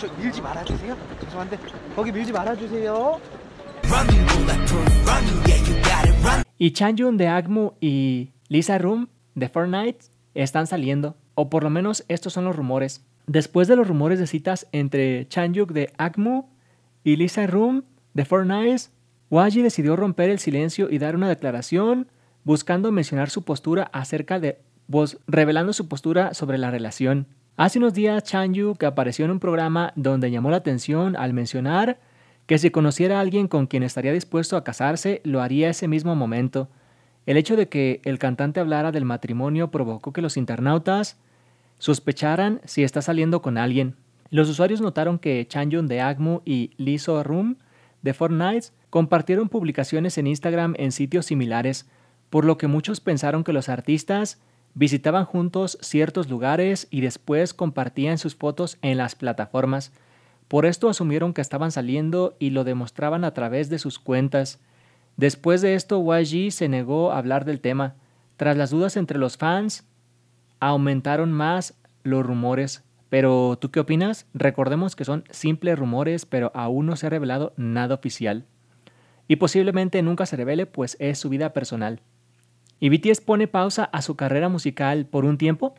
Y de Agmu y Lisa Room de Fortnite están saliendo, o por lo menos estos son los rumores. Después de los rumores de citas entre Changyuk de Agmu y Lisa Room de Fortnite, Waji decidió romper el silencio y dar una declaración buscando mencionar su postura acerca de pues, revelando su postura sobre la relación. Hace unos días Chan que apareció en un programa donde llamó la atención al mencionar que si conociera a alguien con quien estaría dispuesto a casarse, lo haría ese mismo momento. El hecho de que el cantante hablara del matrimonio provocó que los internautas sospecharan si está saliendo con alguien. Los usuarios notaron que Yun de Agmu y Liso Room de Fortnite compartieron publicaciones en Instagram en sitios similares, por lo que muchos pensaron que los artistas Visitaban juntos ciertos lugares y después compartían sus fotos en las plataformas. Por esto asumieron que estaban saliendo y lo demostraban a través de sus cuentas. Después de esto, YG se negó a hablar del tema. Tras las dudas entre los fans, aumentaron más los rumores. Pero, ¿tú qué opinas? Recordemos que son simples rumores, pero aún no se ha revelado nada oficial. Y posiblemente nunca se revele, pues es su vida personal. ¿Y BTS pone pausa a su carrera musical por un tiempo?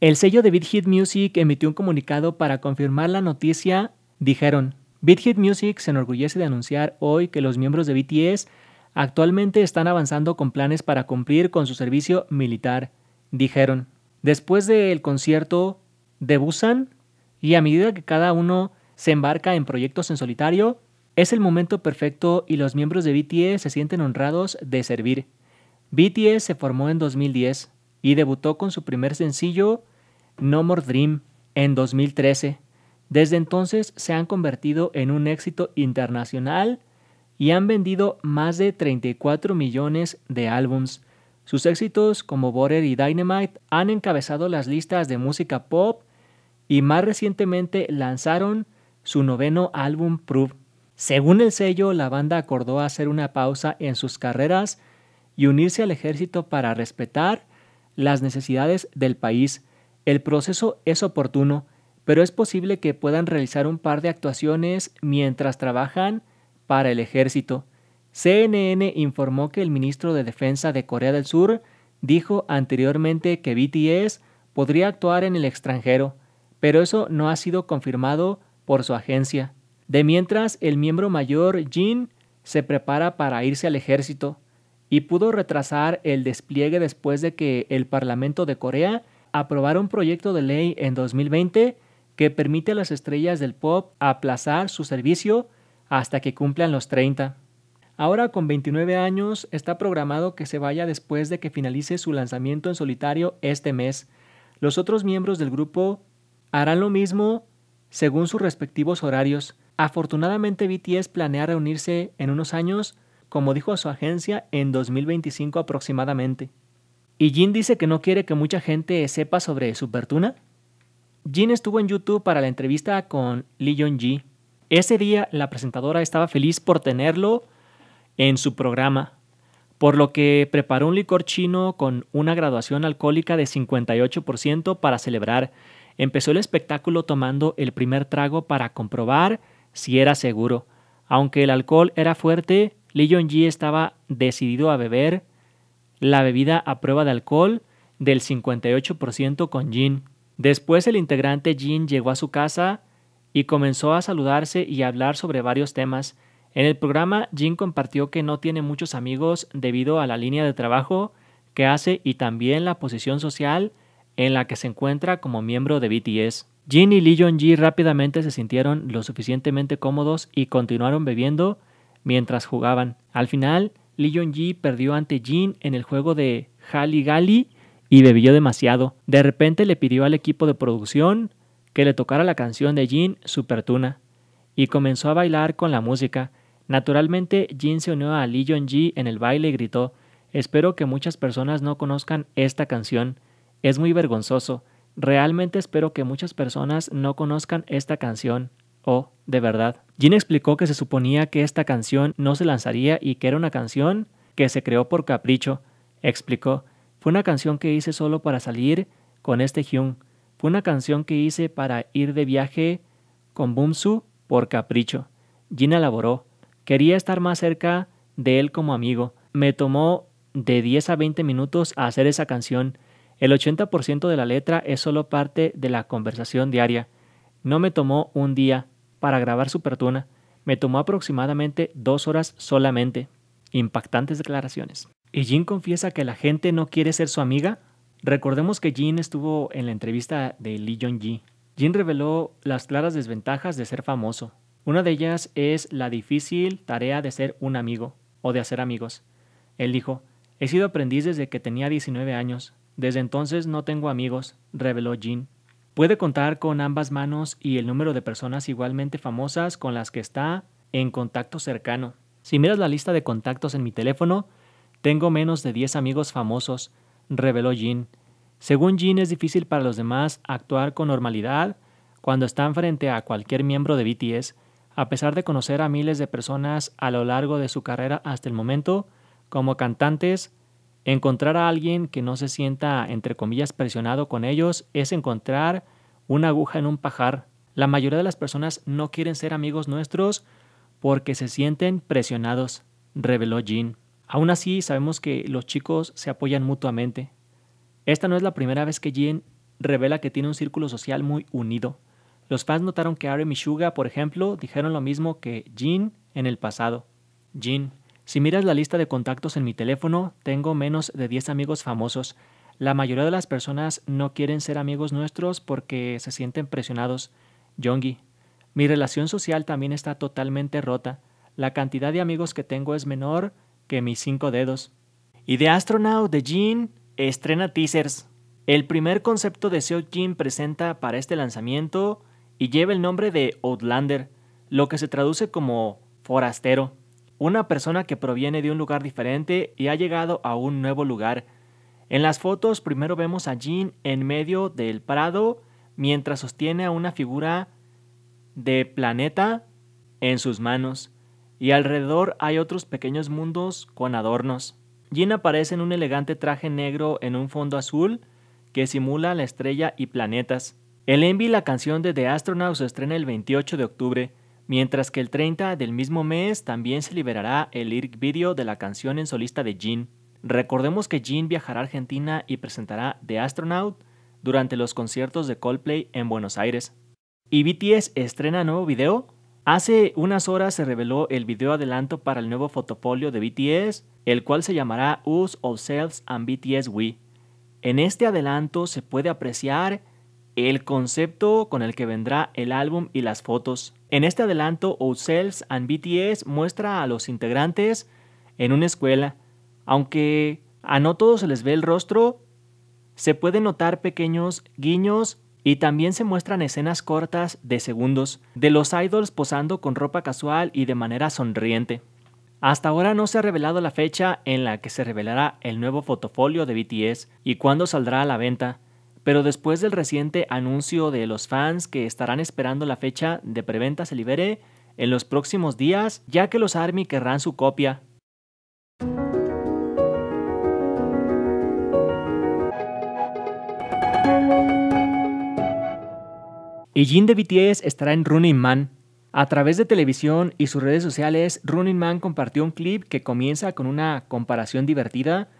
El sello de BitHit Music emitió un comunicado para confirmar la noticia. Dijeron, BitHit Music se enorgullece de anunciar hoy que los miembros de BTS actualmente están avanzando con planes para cumplir con su servicio militar. Dijeron, después del concierto de Busan, y a medida que cada uno se embarca en proyectos en solitario, es el momento perfecto y los miembros de BTS se sienten honrados de servir. BTS se formó en 2010 y debutó con su primer sencillo No More Dream en 2013. Desde entonces se han convertido en un éxito internacional y han vendido más de 34 millones de álbums. Sus éxitos como Bored y Dynamite han encabezado las listas de música pop y más recientemente lanzaron su noveno álbum Proof. Según el sello, la banda acordó hacer una pausa en sus carreras y unirse al ejército para respetar las necesidades del país. El proceso es oportuno, pero es posible que puedan realizar un par de actuaciones mientras trabajan para el ejército. CNN informó que el ministro de Defensa de Corea del Sur dijo anteriormente que BTS podría actuar en el extranjero, pero eso no ha sido confirmado por su agencia. De mientras, el miembro mayor Jin se prepara para irse al ejército y pudo retrasar el despliegue después de que el Parlamento de Corea aprobara un proyecto de ley en 2020 que permite a las estrellas del pop aplazar su servicio hasta que cumplan los 30. Ahora con 29 años está programado que se vaya después de que finalice su lanzamiento en solitario este mes. Los otros miembros del grupo harán lo mismo según sus respectivos horarios. Afortunadamente BTS planea reunirse en unos años como dijo su agencia, en 2025 aproximadamente. ¿Y Jin dice que no quiere que mucha gente sepa sobre su fortuna? Jin estuvo en YouTube para la entrevista con Lee Jong-ji. Ese día la presentadora estaba feliz por tenerlo en su programa, por lo que preparó un licor chino con una graduación alcohólica de 58% para celebrar. Empezó el espectáculo tomando el primer trago para comprobar si era seguro. Aunque el alcohol era fuerte, Lee Jong-ji estaba decidido a beber la bebida a prueba de alcohol del 58% con Jin. Después el integrante Jin llegó a su casa y comenzó a saludarse y a hablar sobre varios temas. En el programa, Jin compartió que no tiene muchos amigos debido a la línea de trabajo que hace y también la posición social en la que se encuentra como miembro de BTS. Jin y Lee Jong-ji rápidamente se sintieron lo suficientemente cómodos y continuaron bebiendo mientras jugaban. Al final, Lee Jong-ji perdió ante Jin en el juego de Halli Gali y bebió demasiado. De repente le pidió al equipo de producción que le tocara la canción de Jin Tuna, y comenzó a bailar con la música. Naturalmente, Jin se unió a Lee Jong-ji en el baile y gritó: Espero que muchas personas no conozcan esta canción. Es muy vergonzoso. Realmente espero que muchas personas no conozcan esta canción. Oh, de verdad. Jin explicó que se suponía que esta canción no se lanzaría y que era una canción que se creó por capricho. Explicó, fue una canción que hice solo para salir con este Hyun. Fue una canción que hice para ir de viaje con Bumsu por capricho. Jin elaboró, quería estar más cerca de él como amigo. Me tomó de 10 a 20 minutos hacer esa canción. El 80% de la letra es solo parte de la conversación diaria. No me tomó un día para grabar pertuna, me tomó aproximadamente dos horas solamente. Impactantes declaraciones. Y Jin confiesa que la gente no quiere ser su amiga. Recordemos que Jin estuvo en la entrevista de Lee Jong-ji. Jin reveló las claras desventajas de ser famoso. Una de ellas es la difícil tarea de ser un amigo o de hacer amigos. Él dijo, he sido aprendiz desde que tenía 19 años. Desde entonces no tengo amigos, reveló Jin. Puede contar con ambas manos y el número de personas igualmente famosas con las que está en contacto cercano. Si miras la lista de contactos en mi teléfono, tengo menos de 10 amigos famosos, reveló Jean. Según Jean, es difícil para los demás actuar con normalidad cuando están frente a cualquier miembro de BTS, a pesar de conocer a miles de personas a lo largo de su carrera hasta el momento, como cantantes, Encontrar a alguien que no se sienta, entre comillas, presionado con ellos es encontrar una aguja en un pajar. La mayoría de las personas no quieren ser amigos nuestros porque se sienten presionados, reveló Jean. Aún así, sabemos que los chicos se apoyan mutuamente. Esta no es la primera vez que Jean revela que tiene un círculo social muy unido. Los fans notaron que Ari y Suga, por ejemplo, dijeron lo mismo que Jean en el pasado. Jean si miras la lista de contactos en mi teléfono, tengo menos de 10 amigos famosos. La mayoría de las personas no quieren ser amigos nuestros porque se sienten presionados. Yongi, mi relación social también está totalmente rota. La cantidad de amigos que tengo es menor que mis cinco dedos. Y de Astronaut de Jin estrena teasers. El primer concepto de Seo Jin presenta para este lanzamiento y lleva el nombre de Outlander, lo que se traduce como forastero una persona que proviene de un lugar diferente y ha llegado a un nuevo lugar. En las fotos primero vemos a Jean en medio del prado mientras sostiene a una figura de planeta en sus manos y alrededor hay otros pequeños mundos con adornos. Jean aparece en un elegante traje negro en un fondo azul que simula la estrella y planetas. El Envy, la canción de The Astronauts, se estrena el 28 de octubre. Mientras que el 30 del mismo mes también se liberará el lyric video de la canción en solista de Jean. Recordemos que Jean viajará a Argentina y presentará The Astronaut durante los conciertos de Coldplay en Buenos Aires. Y BTS estrena nuevo video. Hace unas horas se reveló el video adelanto para el nuevo fotofolio de BTS, el cual se llamará Use of Selves and BTS We. En este adelanto se puede apreciar el concepto con el que vendrá el álbum y las fotos. En este adelanto, Ourselves and BTS muestra a los integrantes en una escuela. Aunque a no todos se les ve el rostro, se pueden notar pequeños guiños y también se muestran escenas cortas de segundos de los idols posando con ropa casual y de manera sonriente. Hasta ahora no se ha revelado la fecha en la que se revelará el nuevo fotofolio de BTS y cuándo saldrá a la venta pero después del reciente anuncio de los fans que estarán esperando la fecha de preventa se libere en los próximos días, ya que los ARMY querrán su copia. Y Jin de BTS estará en Running Man. A través de televisión y sus redes sociales, Running Man compartió un clip que comienza con una comparación divertida.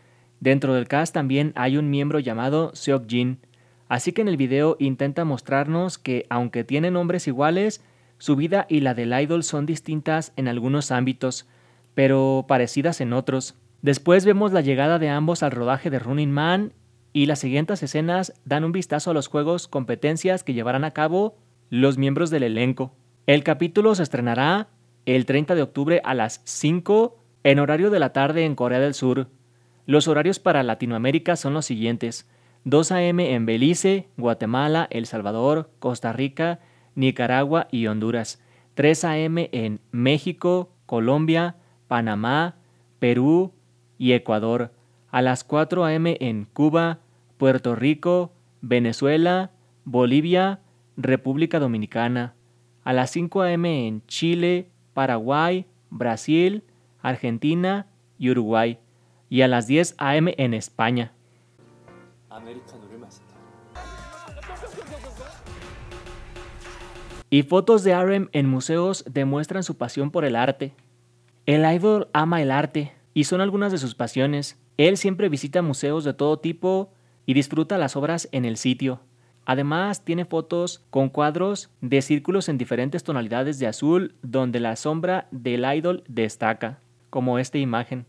Dentro del cast también hay un miembro llamado Seok Jin, Así que en el video intenta mostrarnos que, aunque tienen nombres iguales, su vida y la del idol son distintas en algunos ámbitos, pero parecidas en otros. Después vemos la llegada de ambos al rodaje de Running Man y las siguientes escenas dan un vistazo a los juegos competencias que llevarán a cabo los miembros del elenco. El capítulo se estrenará el 30 de octubre a las 5 en horario de la tarde en Corea del Sur. Los horarios para Latinoamérica son los siguientes. 2 a.m. en Belice, Guatemala, El Salvador, Costa Rica, Nicaragua y Honduras. 3 a.m. en México, Colombia, Panamá, Perú y Ecuador. A las 4 a.m. en Cuba, Puerto Rico, Venezuela, Bolivia, República Dominicana. A las 5 a.m. en Chile, Paraguay, Brasil, Argentina y Uruguay. Y a las 10 a.m. en España. Y fotos de RM en museos demuestran su pasión por el arte. El idol ama el arte y son algunas de sus pasiones. Él siempre visita museos de todo tipo y disfruta las obras en el sitio. Además, tiene fotos con cuadros de círculos en diferentes tonalidades de azul donde la sombra del idol destaca, como esta imagen.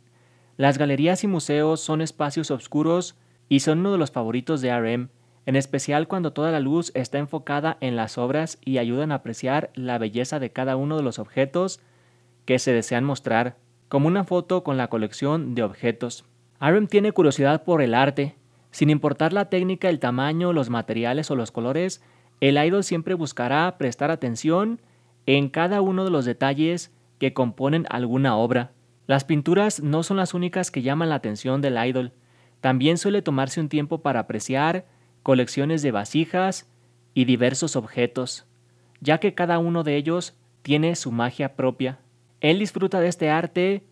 Las galerías y museos son espacios oscuros y son uno de los favoritos de RM, en especial cuando toda la luz está enfocada en las obras y ayudan a apreciar la belleza de cada uno de los objetos que se desean mostrar, como una foto con la colección de objetos. RM tiene curiosidad por el arte, sin importar la técnica, el tamaño, los materiales o los colores, el idol siempre buscará prestar atención en cada uno de los detalles que componen alguna obra. Las pinturas no son las únicas que llaman la atención del idol. También suele tomarse un tiempo para apreciar colecciones de vasijas y diversos objetos, ya que cada uno de ellos tiene su magia propia. Él disfruta de este arte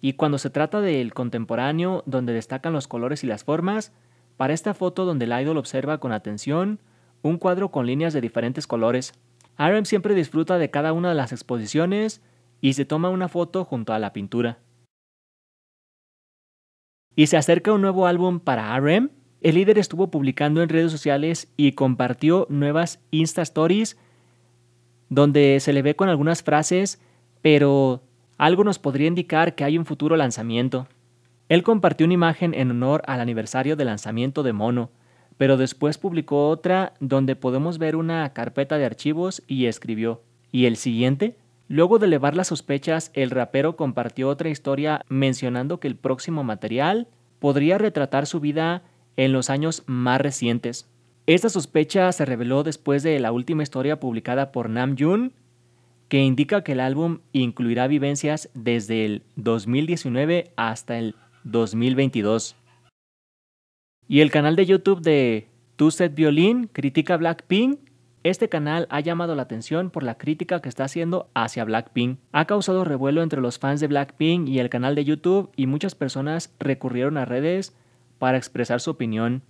y cuando se trata del contemporáneo donde destacan los colores y las formas, para esta foto donde el idol observa con atención un cuadro con líneas de diferentes colores. Aram siempre disfruta de cada una de las exposiciones y se toma una foto junto a la pintura y se acerca un nuevo álbum para RM, el líder estuvo publicando en redes sociales y compartió nuevas Insta Stories donde se le ve con algunas frases, pero algo nos podría indicar que hay un futuro lanzamiento. Él compartió una imagen en honor al aniversario del lanzamiento de Mono, pero después publicó otra donde podemos ver una carpeta de archivos y escribió, ¿y el siguiente? Luego de elevar las sospechas, el rapero compartió otra historia mencionando que el próximo material podría retratar su vida en los años más recientes. Esta sospecha se reveló después de la última historia publicada por Nam que indica que el álbum incluirá vivencias desde el 2019 hasta el 2022. Y el canal de YouTube de Tuset Set Violin critica Blackpink este canal ha llamado la atención por la crítica que está haciendo hacia Blackpink. Ha causado revuelo entre los fans de Blackpink y el canal de YouTube y muchas personas recurrieron a redes para expresar su opinión.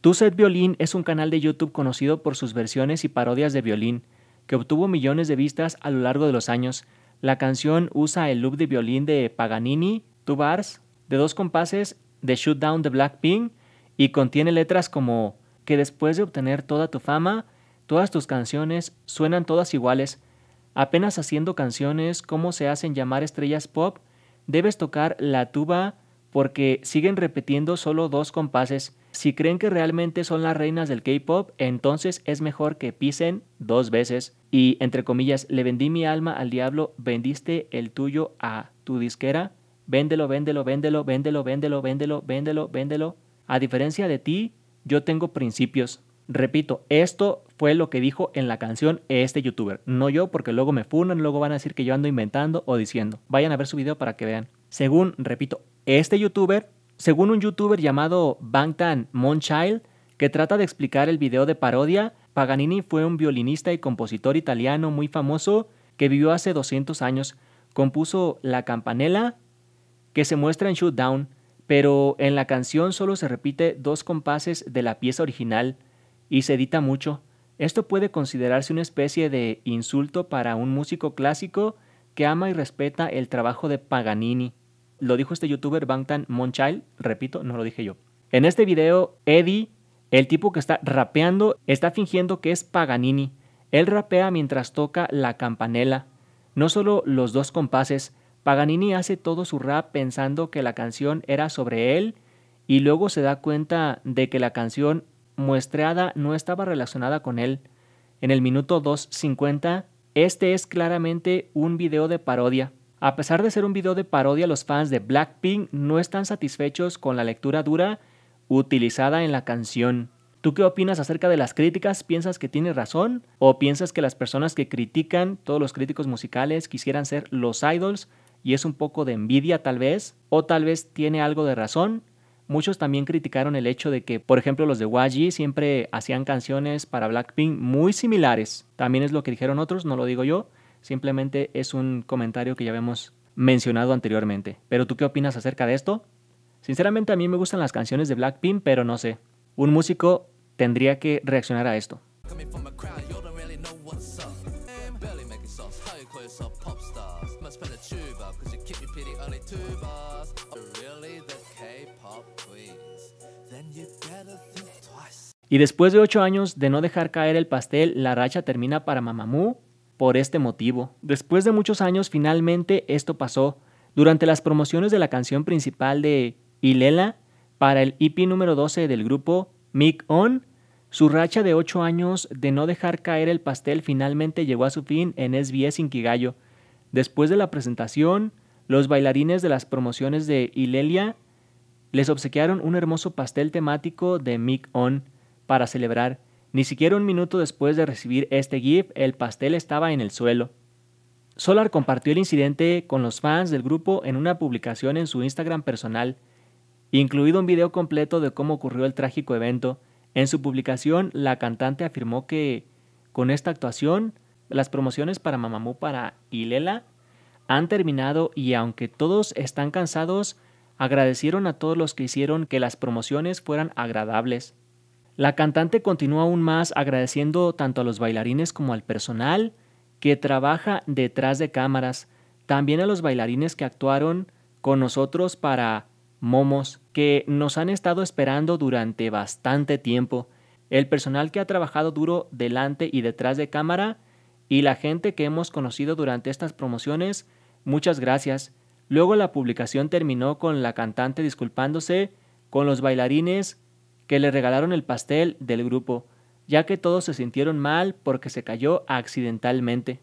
Tu Set Violín es un canal de YouTube conocido por sus versiones y parodias de violín, que obtuvo millones de vistas a lo largo de los años. La canción usa el loop de violín de Paganini, Two Bars, de dos compases, de Shoot Down de Blackpink, y contiene letras como que después de obtener toda tu fama, Todas tus canciones suenan todas iguales. Apenas haciendo canciones como se hacen llamar estrellas pop, debes tocar la tuba porque siguen repitiendo solo dos compases. Si creen que realmente son las reinas del K-pop, entonces es mejor que pisen dos veces. Y entre comillas, le vendí mi alma al diablo, vendiste el tuyo a tu disquera. Véndelo, véndelo, véndelo, véndelo, véndelo, véndelo, véndelo, véndelo. A diferencia de ti, yo tengo principios. Repito, esto fue lo que dijo en la canción este youtuber. No yo, porque luego me funan, luego van a decir que yo ando inventando o diciendo. Vayan a ver su video para que vean. Según, repito, este youtuber, según un youtuber llamado Bangtan Monchild, que trata de explicar el video de parodia, Paganini fue un violinista y compositor italiano muy famoso que vivió hace 200 años. Compuso La Campanella, que se muestra en Shoot Down, pero en la canción solo se repite dos compases de la pieza original y se edita mucho. Esto puede considerarse una especie de insulto para un músico clásico que ama y respeta el trabajo de Paganini. Lo dijo este youtuber Bangtan Monchild, repito, no lo dije yo. En este video, Eddie, el tipo que está rapeando, está fingiendo que es Paganini. Él rapea mientras toca la campanela. No solo los dos compases, Paganini hace todo su rap pensando que la canción era sobre él y luego se da cuenta de que la canción muestreada no estaba relacionada con él. En el minuto 2.50, este es claramente un video de parodia. A pesar de ser un video de parodia, los fans de Blackpink no están satisfechos con la lectura dura utilizada en la canción. ¿Tú qué opinas acerca de las críticas? ¿Piensas que tiene razón? ¿O piensas que las personas que critican, todos los críticos musicales, quisieran ser los idols y es un poco de envidia tal vez? ¿O tal vez tiene algo de razón? Muchos también criticaron el hecho de que, por ejemplo, los de YG siempre hacían canciones para Blackpink muy similares. También es lo que dijeron otros, no lo digo yo. Simplemente es un comentario que ya habíamos mencionado anteriormente. Pero tú qué opinas acerca de esto? Sinceramente a mí me gustan las canciones de Blackpink, pero no sé. Un músico tendría que reaccionar a esto. Y después de 8 años de no dejar caer el pastel, la racha termina para Mamamoo por este motivo. Después de muchos años, finalmente esto pasó. Durante las promociones de la canción principal de Ilela para el EP número 12 del grupo Mic On, su racha de 8 años de no dejar caer el pastel finalmente llegó a su fin en SBS Inkigayo. Después de la presentación, los bailarines de las promociones de Ilelia les obsequiaron un hermoso pastel temático de Mick On para celebrar. Ni siquiera un minuto después de recibir este GIF, el pastel estaba en el suelo. Solar compartió el incidente con los fans del grupo en una publicación en su Instagram personal, incluido un video completo de cómo ocurrió el trágico evento. En su publicación, la cantante afirmó que con esta actuación las promociones para Mamamoo para Ilela han terminado y aunque todos están cansados, agradecieron a todos los que hicieron que las promociones fueran agradables. La cantante continúa aún más agradeciendo tanto a los bailarines como al personal que trabaja detrás de cámaras, también a los bailarines que actuaron con nosotros para Momos, que nos han estado esperando durante bastante tiempo, el personal que ha trabajado duro delante y detrás de cámara, y la gente que hemos conocido durante estas promociones, muchas gracias. Luego la publicación terminó con la cantante disculpándose con los bailarines que le regalaron el pastel del grupo, ya que todos se sintieron mal porque se cayó accidentalmente.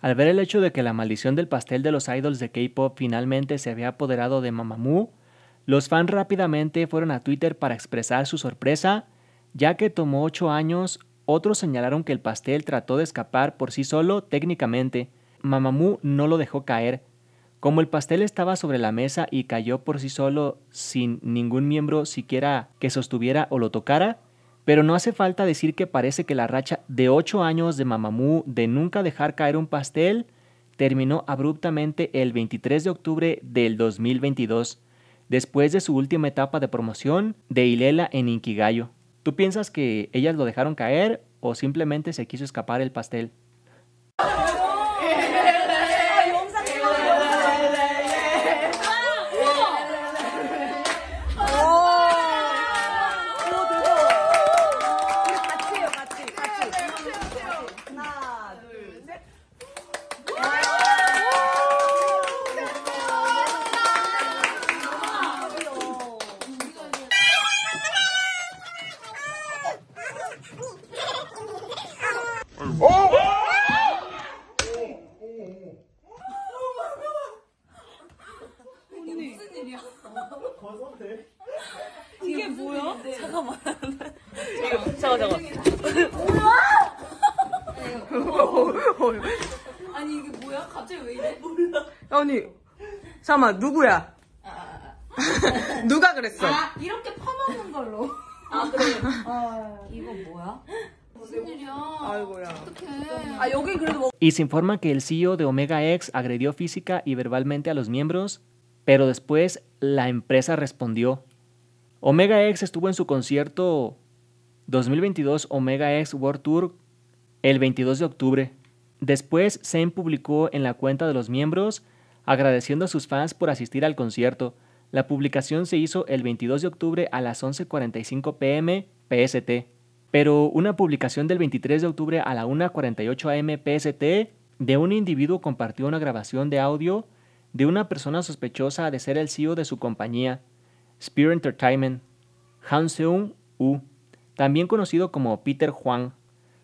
Al ver el hecho de que la maldición del pastel de los idols de K-pop finalmente se había apoderado de Mamamoo, los fans rápidamente fueron a Twitter para expresar su sorpresa, ya que tomó ocho años otros señalaron que el pastel trató de escapar por sí solo técnicamente. Mamamú no lo dejó caer. Como el pastel estaba sobre la mesa y cayó por sí solo sin ningún miembro siquiera que sostuviera o lo tocara, pero no hace falta decir que parece que la racha de ocho años de Mamamú de nunca dejar caer un pastel terminó abruptamente el 23 de octubre del 2022, después de su última etapa de promoción de Ilela en Inkigayo. ¿Tú piensas que ellas lo dejaron caer o simplemente se quiso escapar el pastel? Y se informa que el CEO de Omega X agredió física y verbalmente a los miembros, pero después la empresa respondió. Omega X estuvo en su concierto 2022 Omega X World Tour el 22 de octubre. Después, Zen publicó en la cuenta de los miembros Agradeciendo a sus fans por asistir al concierto, la publicación se hizo el 22 de octubre a las 11.45 pm PST, pero una publicación del 23 de octubre a la 1.48 am PST de un individuo compartió una grabación de audio de una persona sospechosa de ser el CEO de su compañía, Spear Entertainment, Han Seung Woo, también conocido como Peter Huang,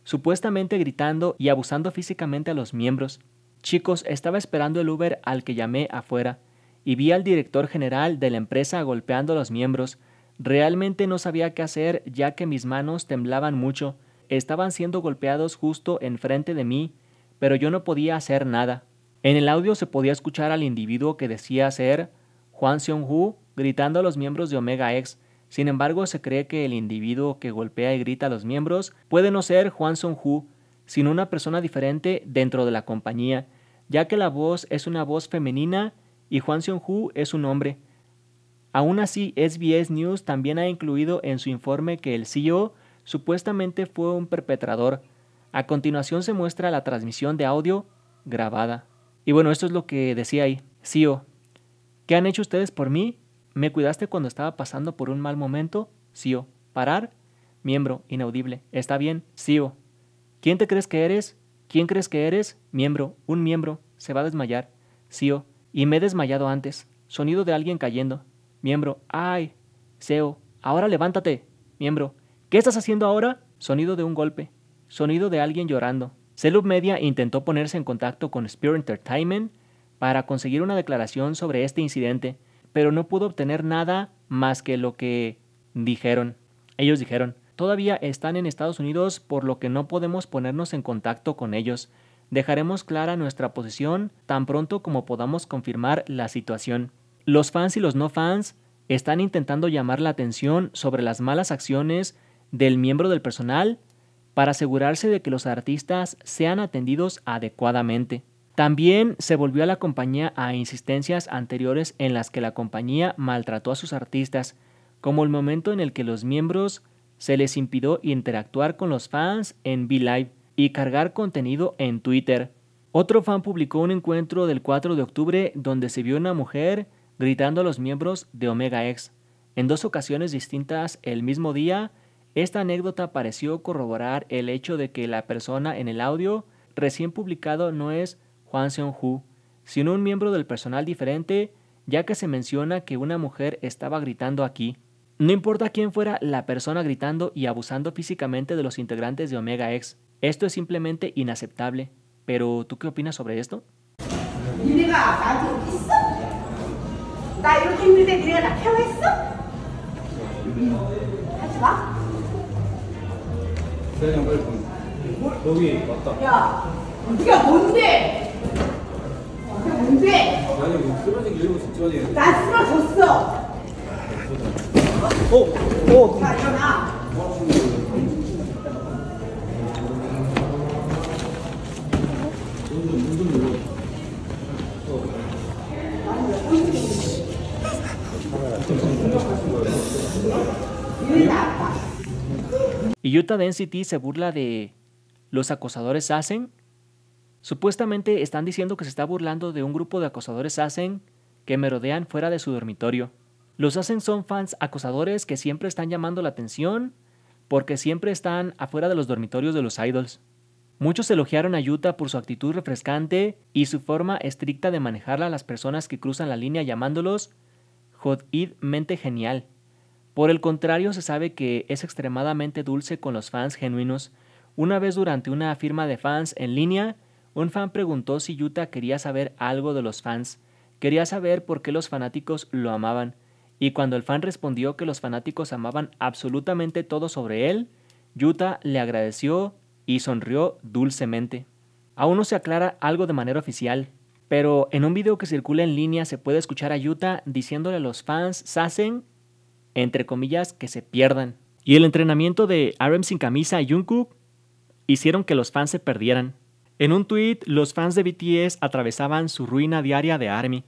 supuestamente gritando y abusando físicamente a los miembros Chicos, estaba esperando el Uber al que llamé afuera y vi al director general de la empresa golpeando a los miembros. Realmente no sabía qué hacer ya que mis manos temblaban mucho. Estaban siendo golpeados justo enfrente de mí, pero yo no podía hacer nada. En el audio se podía escuchar al individuo que decía ser Juan seung hu gritando a los miembros de Omega X. Sin embargo, se cree que el individuo que golpea y grita a los miembros puede no ser Juan Son hu sino una persona diferente dentro de la compañía, ya que la voz es una voz femenina y Juan Seon-Hu es un hombre. Aún así, SBS News también ha incluido en su informe que el CEO supuestamente fue un perpetrador. A continuación se muestra la transmisión de audio grabada. Y bueno, esto es lo que decía ahí. CEO, ¿qué han hecho ustedes por mí? ¿Me cuidaste cuando estaba pasando por un mal momento? CEO, parar. Miembro, inaudible. Está bien, CEO. ¿Quién te crees que eres? ¿Quién crees que eres? Miembro, un miembro, se va a desmayar. CEO, y me he desmayado antes. Sonido de alguien cayendo. Miembro, ay. Seo, ahora levántate. Miembro, ¿qué estás haciendo ahora? Sonido de un golpe. Sonido de alguien llorando. Celub Media intentó ponerse en contacto con Spirit Entertainment para conseguir una declaración sobre este incidente, pero no pudo obtener nada más que lo que dijeron. Ellos dijeron, Todavía están en Estados Unidos por lo que no podemos ponernos en contacto con ellos. Dejaremos clara nuestra posición tan pronto como podamos confirmar la situación. Los fans y los no fans están intentando llamar la atención sobre las malas acciones del miembro del personal para asegurarse de que los artistas sean atendidos adecuadamente. También se volvió a la compañía a insistencias anteriores en las que la compañía maltrató a sus artistas, como el momento en el que los miembros se les impidió interactuar con los fans en V-Live y cargar contenido en Twitter. Otro fan publicó un encuentro del 4 de octubre donde se vio una mujer gritando a los miembros de Omega X. En dos ocasiones distintas el mismo día, esta anécdota pareció corroborar el hecho de que la persona en el audio recién publicado no es Juan Seon-Hu, sino un miembro del personal diferente, ya que se menciona que una mujer estaba gritando aquí. No importa quién fuera la persona gritando y abusando físicamente de los integrantes de Omega X, esto es simplemente inaceptable. Pero, ¿tú qué opinas sobre esto? oh, Y Utah Density se burla de los acosadores hacen. Supuestamente están diciendo que se está burlando de un grupo de acosadores hacen que merodean fuera de su dormitorio. Los hacen son fans acosadores que siempre están llamando la atención porque siempre están afuera de los dormitorios de los idols. Muchos elogiaron a Yuta por su actitud refrescante y su forma estricta de manejarla a las personas que cruzan la línea llamándolos mente genial. Por el contrario, se sabe que es extremadamente dulce con los fans genuinos. Una vez durante una firma de fans en línea, un fan preguntó si Yuta quería saber algo de los fans. Quería saber por qué los fanáticos lo amaban. Y cuando el fan respondió que los fanáticos amaban absolutamente todo sobre él, Yuta le agradeció y sonrió dulcemente. Aún no se aclara algo de manera oficial, pero en un video que circula en línea se puede escuchar a Yuta diciéndole a los fans Sasen, entre comillas, que se pierdan. Y el entrenamiento de RM sin camisa y Jungkook hicieron que los fans se perdieran. En un tweet, los fans de BTS atravesaban su ruina diaria de ARMY,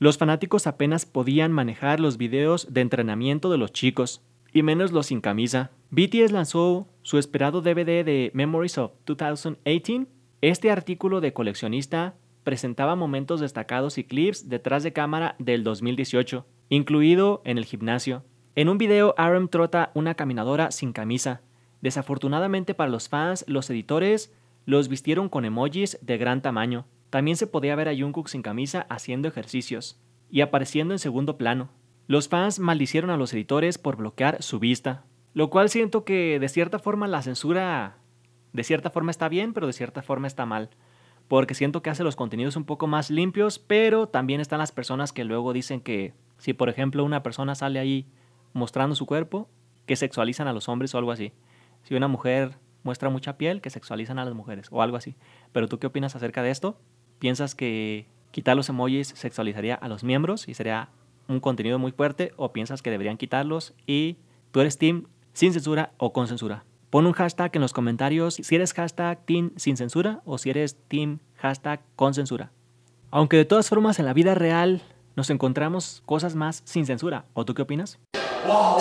los fanáticos apenas podían manejar los videos de entrenamiento de los chicos, y menos los sin camisa. BTS lanzó su esperado DVD de Memories of 2018. Este artículo de coleccionista presentaba momentos destacados y clips detrás de cámara del 2018, incluido en el gimnasio. En un video, Aaron trota una caminadora sin camisa. Desafortunadamente para los fans, los editores los vistieron con emojis de gran tamaño. También se podía ver a Jungkook sin camisa haciendo ejercicios y apareciendo en segundo plano. Los fans maldicieron a los editores por bloquear su vista, lo cual siento que de cierta forma la censura de cierta forma está bien, pero de cierta forma está mal, porque siento que hace los contenidos un poco más limpios, pero también están las personas que luego dicen que si por ejemplo una persona sale ahí mostrando su cuerpo, que sexualizan a los hombres o algo así. Si una mujer muestra mucha piel, que sexualizan a las mujeres o algo así. Pero tú qué opinas acerca de esto? ¿Piensas que quitar los emojis sexualizaría a los miembros y sería un contenido muy fuerte? ¿O piensas que deberían quitarlos? Y tú eres team sin censura o con censura. Pon un hashtag en los comentarios si eres hashtag team sin censura o si eres team hashtag con censura. Aunque de todas formas en la vida real nos encontramos cosas más sin censura. ¿O tú qué opinas? ¡Ah!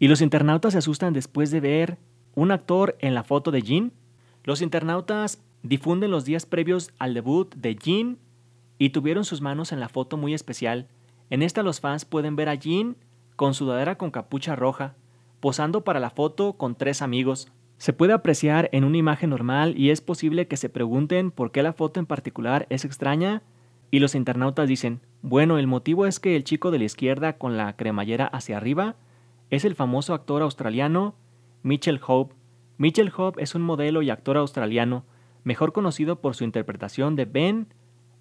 ¿Y los internautas se asustan después de ver un actor en la foto de Jin? Los internautas difunden los días previos al debut de Jin y tuvieron sus manos en la foto muy especial. En esta los fans pueden ver a Jin con sudadera con capucha roja, posando para la foto con tres amigos. Se puede apreciar en una imagen normal y es posible que se pregunten por qué la foto en particular es extraña y los internautas dicen, bueno, el motivo es que el chico de la izquierda con la cremallera hacia arriba es el famoso actor australiano Mitchell Hope. Mitchell Hope es un modelo y actor australiano, mejor conocido por su interpretación de Ben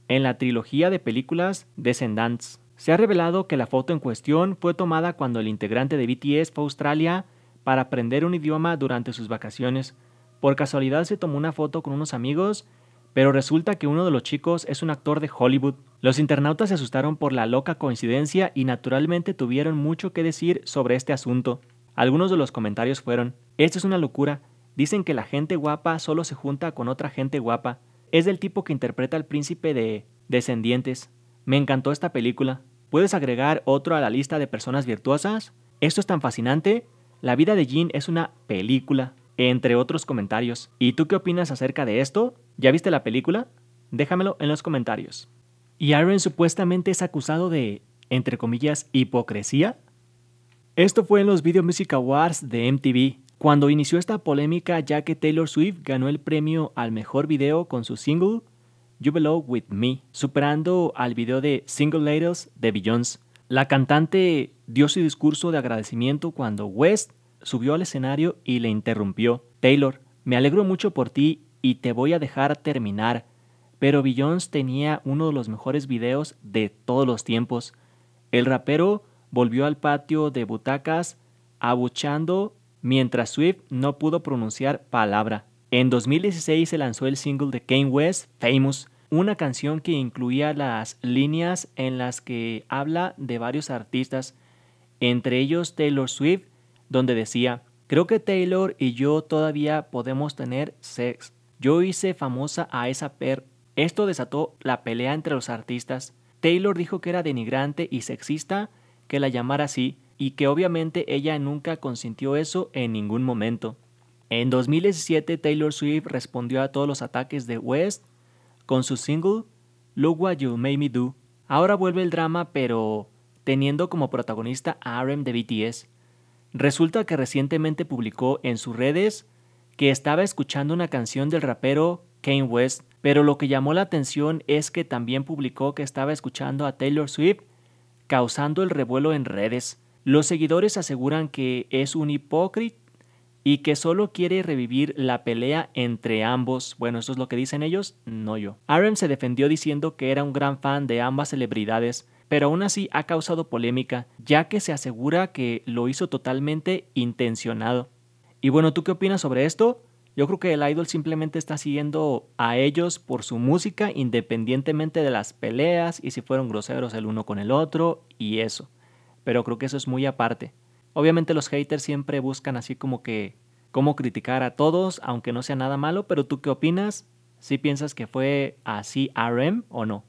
en la trilogía de películas Descendants. Se ha revelado que la foto en cuestión fue tomada cuando el integrante de BTS fue a Australia para aprender un idioma durante sus vacaciones. Por casualidad se tomó una foto con unos amigos, pero resulta que uno de los chicos es un actor de Hollywood. Los internautas se asustaron por la loca coincidencia y naturalmente tuvieron mucho que decir sobre este asunto. Algunos de los comentarios fueron, esto es una locura, dicen que la gente guapa solo se junta con otra gente guapa, es del tipo que interpreta al príncipe de Descendientes, me encantó esta película. ¿Puedes agregar otro a la lista de personas virtuosas? Esto es tan fascinante. La vida de Jean es una película, entre otros comentarios. ¿Y tú qué opinas acerca de esto? ¿Ya viste la película? Déjamelo en los comentarios. Y Aaron supuestamente es acusado de, entre comillas, hipocresía. Esto fue en los Video Music Awards de MTV, cuando inició esta polémica ya que Taylor Swift ganó el premio al mejor video con su single You Belong With Me, superando al video de Single Ladies de Beyoncé. La cantante dio su discurso de agradecimiento cuando West subió al escenario y le interrumpió. Taylor, me alegro mucho por ti y te voy a dejar terminar. Pero Beyoncé tenía uno de los mejores videos de todos los tiempos. El rapero volvió al patio de butacas abuchando mientras Swift no pudo pronunciar palabra. En 2016 se lanzó el single de Kane West, Famous, una canción que incluía las líneas en las que habla de varios artistas, entre ellos Taylor Swift, donde decía, creo que Taylor y yo todavía podemos tener sex. Yo hice famosa a esa per. Esto desató la pelea entre los artistas. Taylor dijo que era denigrante y sexista que la llamara así y que obviamente ella nunca consintió eso en ningún momento. En 2017, Taylor Swift respondió a todos los ataques de West con su single Look What You Made Me Do. Ahora vuelve el drama, pero teniendo como protagonista a RM de BTS. Resulta que recientemente publicó en sus redes que estaba escuchando una canción del rapero Kane West, pero lo que llamó la atención es que también publicó que estaba escuchando a Taylor Swift, causando el revuelo en redes. Los seguidores aseguran que es un hipócrita y que solo quiere revivir la pelea entre ambos. Bueno, eso es lo que dicen ellos, no yo. Aaron se defendió diciendo que era un gran fan de ambas celebridades, pero aún así ha causado polémica, ya que se asegura que lo hizo totalmente intencionado. Y bueno, ¿tú qué opinas sobre esto? Yo creo que el idol simplemente está siguiendo a ellos por su música independientemente de las peleas y si fueron groseros el uno con el otro y eso. Pero creo que eso es muy aparte. Obviamente los haters siempre buscan así como que cómo criticar a todos, aunque no sea nada malo, pero tú qué opinas? ¿Si ¿Sí piensas que fue así RM o no?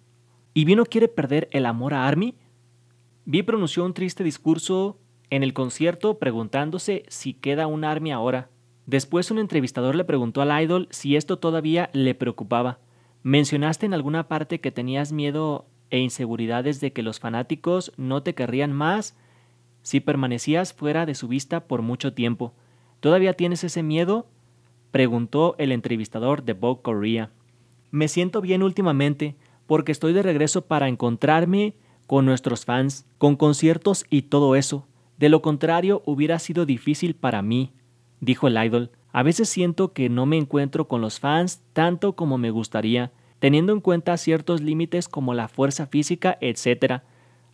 ¿Y V no quiere perder el amor a Army? Vi pronunció un triste discurso en el concierto preguntándose si queda un Army ahora. Después un entrevistador le preguntó al idol si esto todavía le preocupaba. Mencionaste en alguna parte que tenías miedo e inseguridades de que los fanáticos no te querrían más si permanecías fuera de su vista por mucho tiempo. ¿Todavía tienes ese miedo? preguntó el entrevistador de Bob Correa. Me siento bien últimamente porque estoy de regreso para encontrarme con nuestros fans, con conciertos y todo eso. De lo contrario, hubiera sido difícil para mí, dijo el idol. A veces siento que no me encuentro con los fans tanto como me gustaría, teniendo en cuenta ciertos límites como la fuerza física, etc.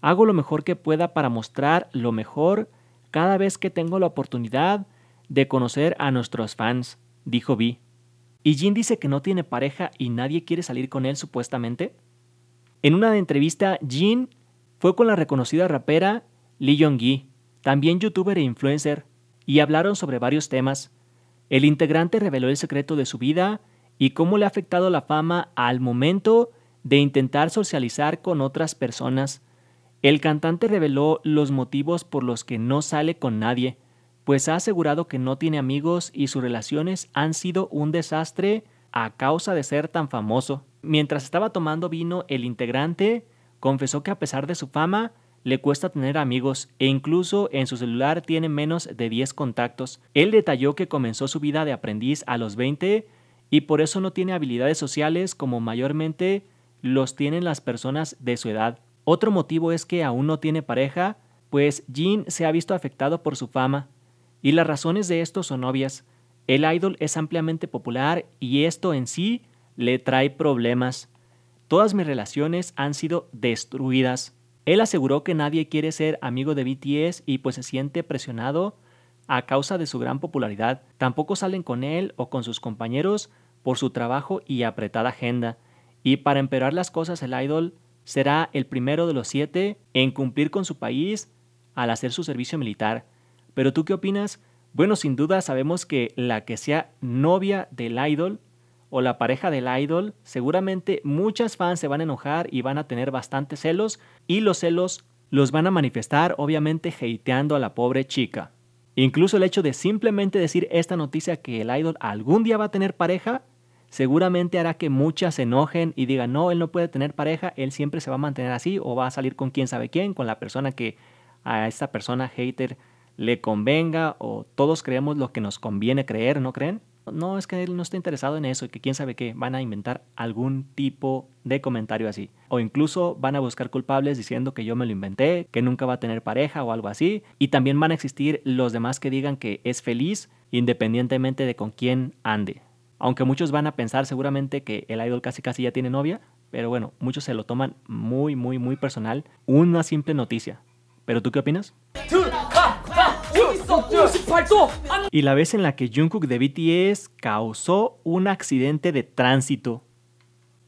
Hago lo mejor que pueda para mostrar lo mejor cada vez que tengo la oportunidad de conocer a nuestros fans, dijo V. ¿Y Jin dice que no tiene pareja y nadie quiere salir con él supuestamente? En una entrevista, Jin fue con la reconocida rapera Lee Jong-gi, también youtuber e influencer, y hablaron sobre varios temas. El integrante reveló el secreto de su vida y cómo le ha afectado la fama al momento de intentar socializar con otras personas. El cantante reveló los motivos por los que no sale con nadie, pues ha asegurado que no tiene amigos y sus relaciones han sido un desastre a causa de ser tan famoso. Mientras estaba tomando vino, el integrante confesó que a pesar de su fama, le cuesta tener amigos e incluso en su celular tiene menos de 10 contactos. Él detalló que comenzó su vida de aprendiz a los 20 y por eso no tiene habilidades sociales como mayormente los tienen las personas de su edad. Otro motivo es que aún no tiene pareja, pues Jin se ha visto afectado por su fama. Y las razones de esto son obvias. El idol es ampliamente popular y esto en sí le trae problemas. Todas mis relaciones han sido destruidas. Él aseguró que nadie quiere ser amigo de BTS y pues se siente presionado a causa de su gran popularidad. Tampoco salen con él o con sus compañeros por su trabajo y apretada agenda. Y para empeorar las cosas, el idol será el primero de los siete en cumplir con su país al hacer su servicio militar. Pero tú qué opinas? Bueno, sin duda sabemos que la que sea novia del idol o la pareja del idol, seguramente muchas fans se van a enojar y van a tener bastantes celos y los celos los van a manifestar obviamente hateando a la pobre chica. Incluso el hecho de simplemente decir esta noticia que el idol algún día va a tener pareja seguramente hará que muchas se enojen y digan, no, él no puede tener pareja, él siempre se va a mantener así o va a salir con quién sabe quién, con la persona que a esta persona hater le convenga o todos creemos lo que nos conviene creer, ¿no creen? No, es que él no está interesado en eso y que quién sabe qué, van a inventar algún tipo de comentario así. O incluso van a buscar culpables diciendo que yo me lo inventé, que nunca va a tener pareja o algo así. Y también van a existir los demás que digan que es feliz independientemente de con quién ande. Aunque muchos van a pensar seguramente que el idol casi casi ya tiene novia, pero bueno, muchos se lo toman muy, muy, muy personal. Una simple noticia. ¿Pero tú qué opinas? Y la vez en la que Jungkook de BTS causó un accidente de tránsito.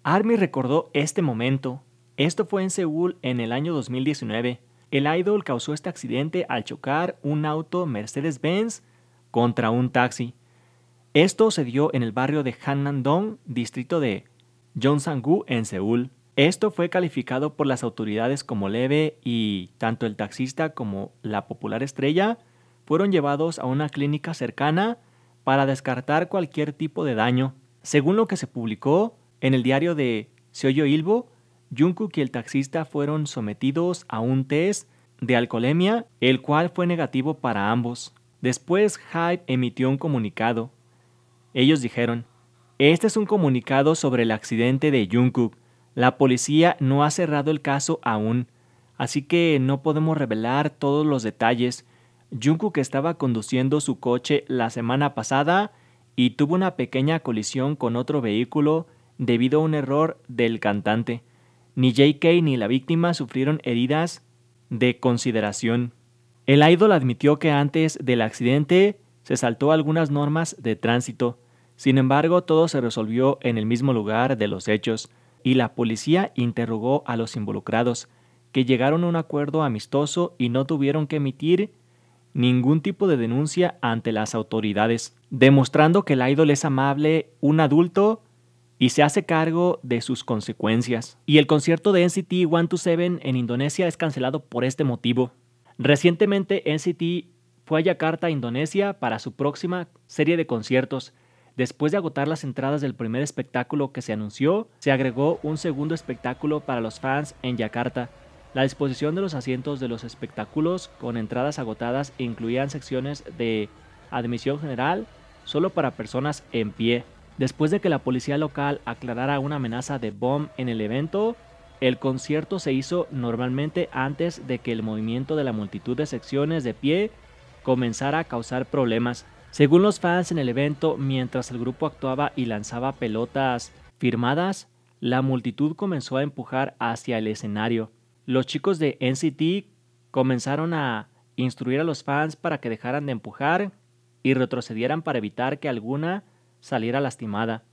ARMY recordó este momento. Esto fue en Seúl en el año 2019. El idol causó este accidente al chocar un auto Mercedes-Benz contra un taxi. Esto se dio en el barrio de Dong, distrito de Sang-gu en Seúl. Esto fue calificado por las autoridades como leve y tanto el taxista como la popular estrella fueron llevados a una clínica cercana para descartar cualquier tipo de daño. Según lo que se publicó en el diario de Seoyo Ilbo, Jungkook y el taxista fueron sometidos a un test de alcoholemia, el cual fue negativo para ambos. Después, Hyde emitió un comunicado ellos dijeron, este es un comunicado sobre el accidente de Jungkook. La policía no ha cerrado el caso aún, así que no podemos revelar todos los detalles. Jungkook estaba conduciendo su coche la semana pasada y tuvo una pequeña colisión con otro vehículo debido a un error del cantante. Ni JK ni la víctima sufrieron heridas de consideración. El idol admitió que antes del accidente se saltó algunas normas de tránsito, sin embargo, todo se resolvió en el mismo lugar de los hechos y la policía interrogó a los involucrados, que llegaron a un acuerdo amistoso y no tuvieron que emitir ningún tipo de denuncia ante las autoridades, demostrando que el ídolo es amable, un adulto y se hace cargo de sus consecuencias. Y el concierto de NCT 127 en Indonesia es cancelado por este motivo. Recientemente NCT fue a Yakarta, Indonesia, para su próxima serie de conciertos Después de agotar las entradas del primer espectáculo que se anunció, se agregó un segundo espectáculo para los fans en Yakarta. La disposición de los asientos de los espectáculos con entradas agotadas incluían secciones de admisión general solo para personas en pie. Después de que la policía local aclarara una amenaza de bomba en el evento, el concierto se hizo normalmente antes de que el movimiento de la multitud de secciones de pie comenzara a causar problemas. Según los fans en el evento, mientras el grupo actuaba y lanzaba pelotas firmadas, la multitud comenzó a empujar hacia el escenario. Los chicos de NCT comenzaron a instruir a los fans para que dejaran de empujar y retrocedieran para evitar que alguna saliera lastimada.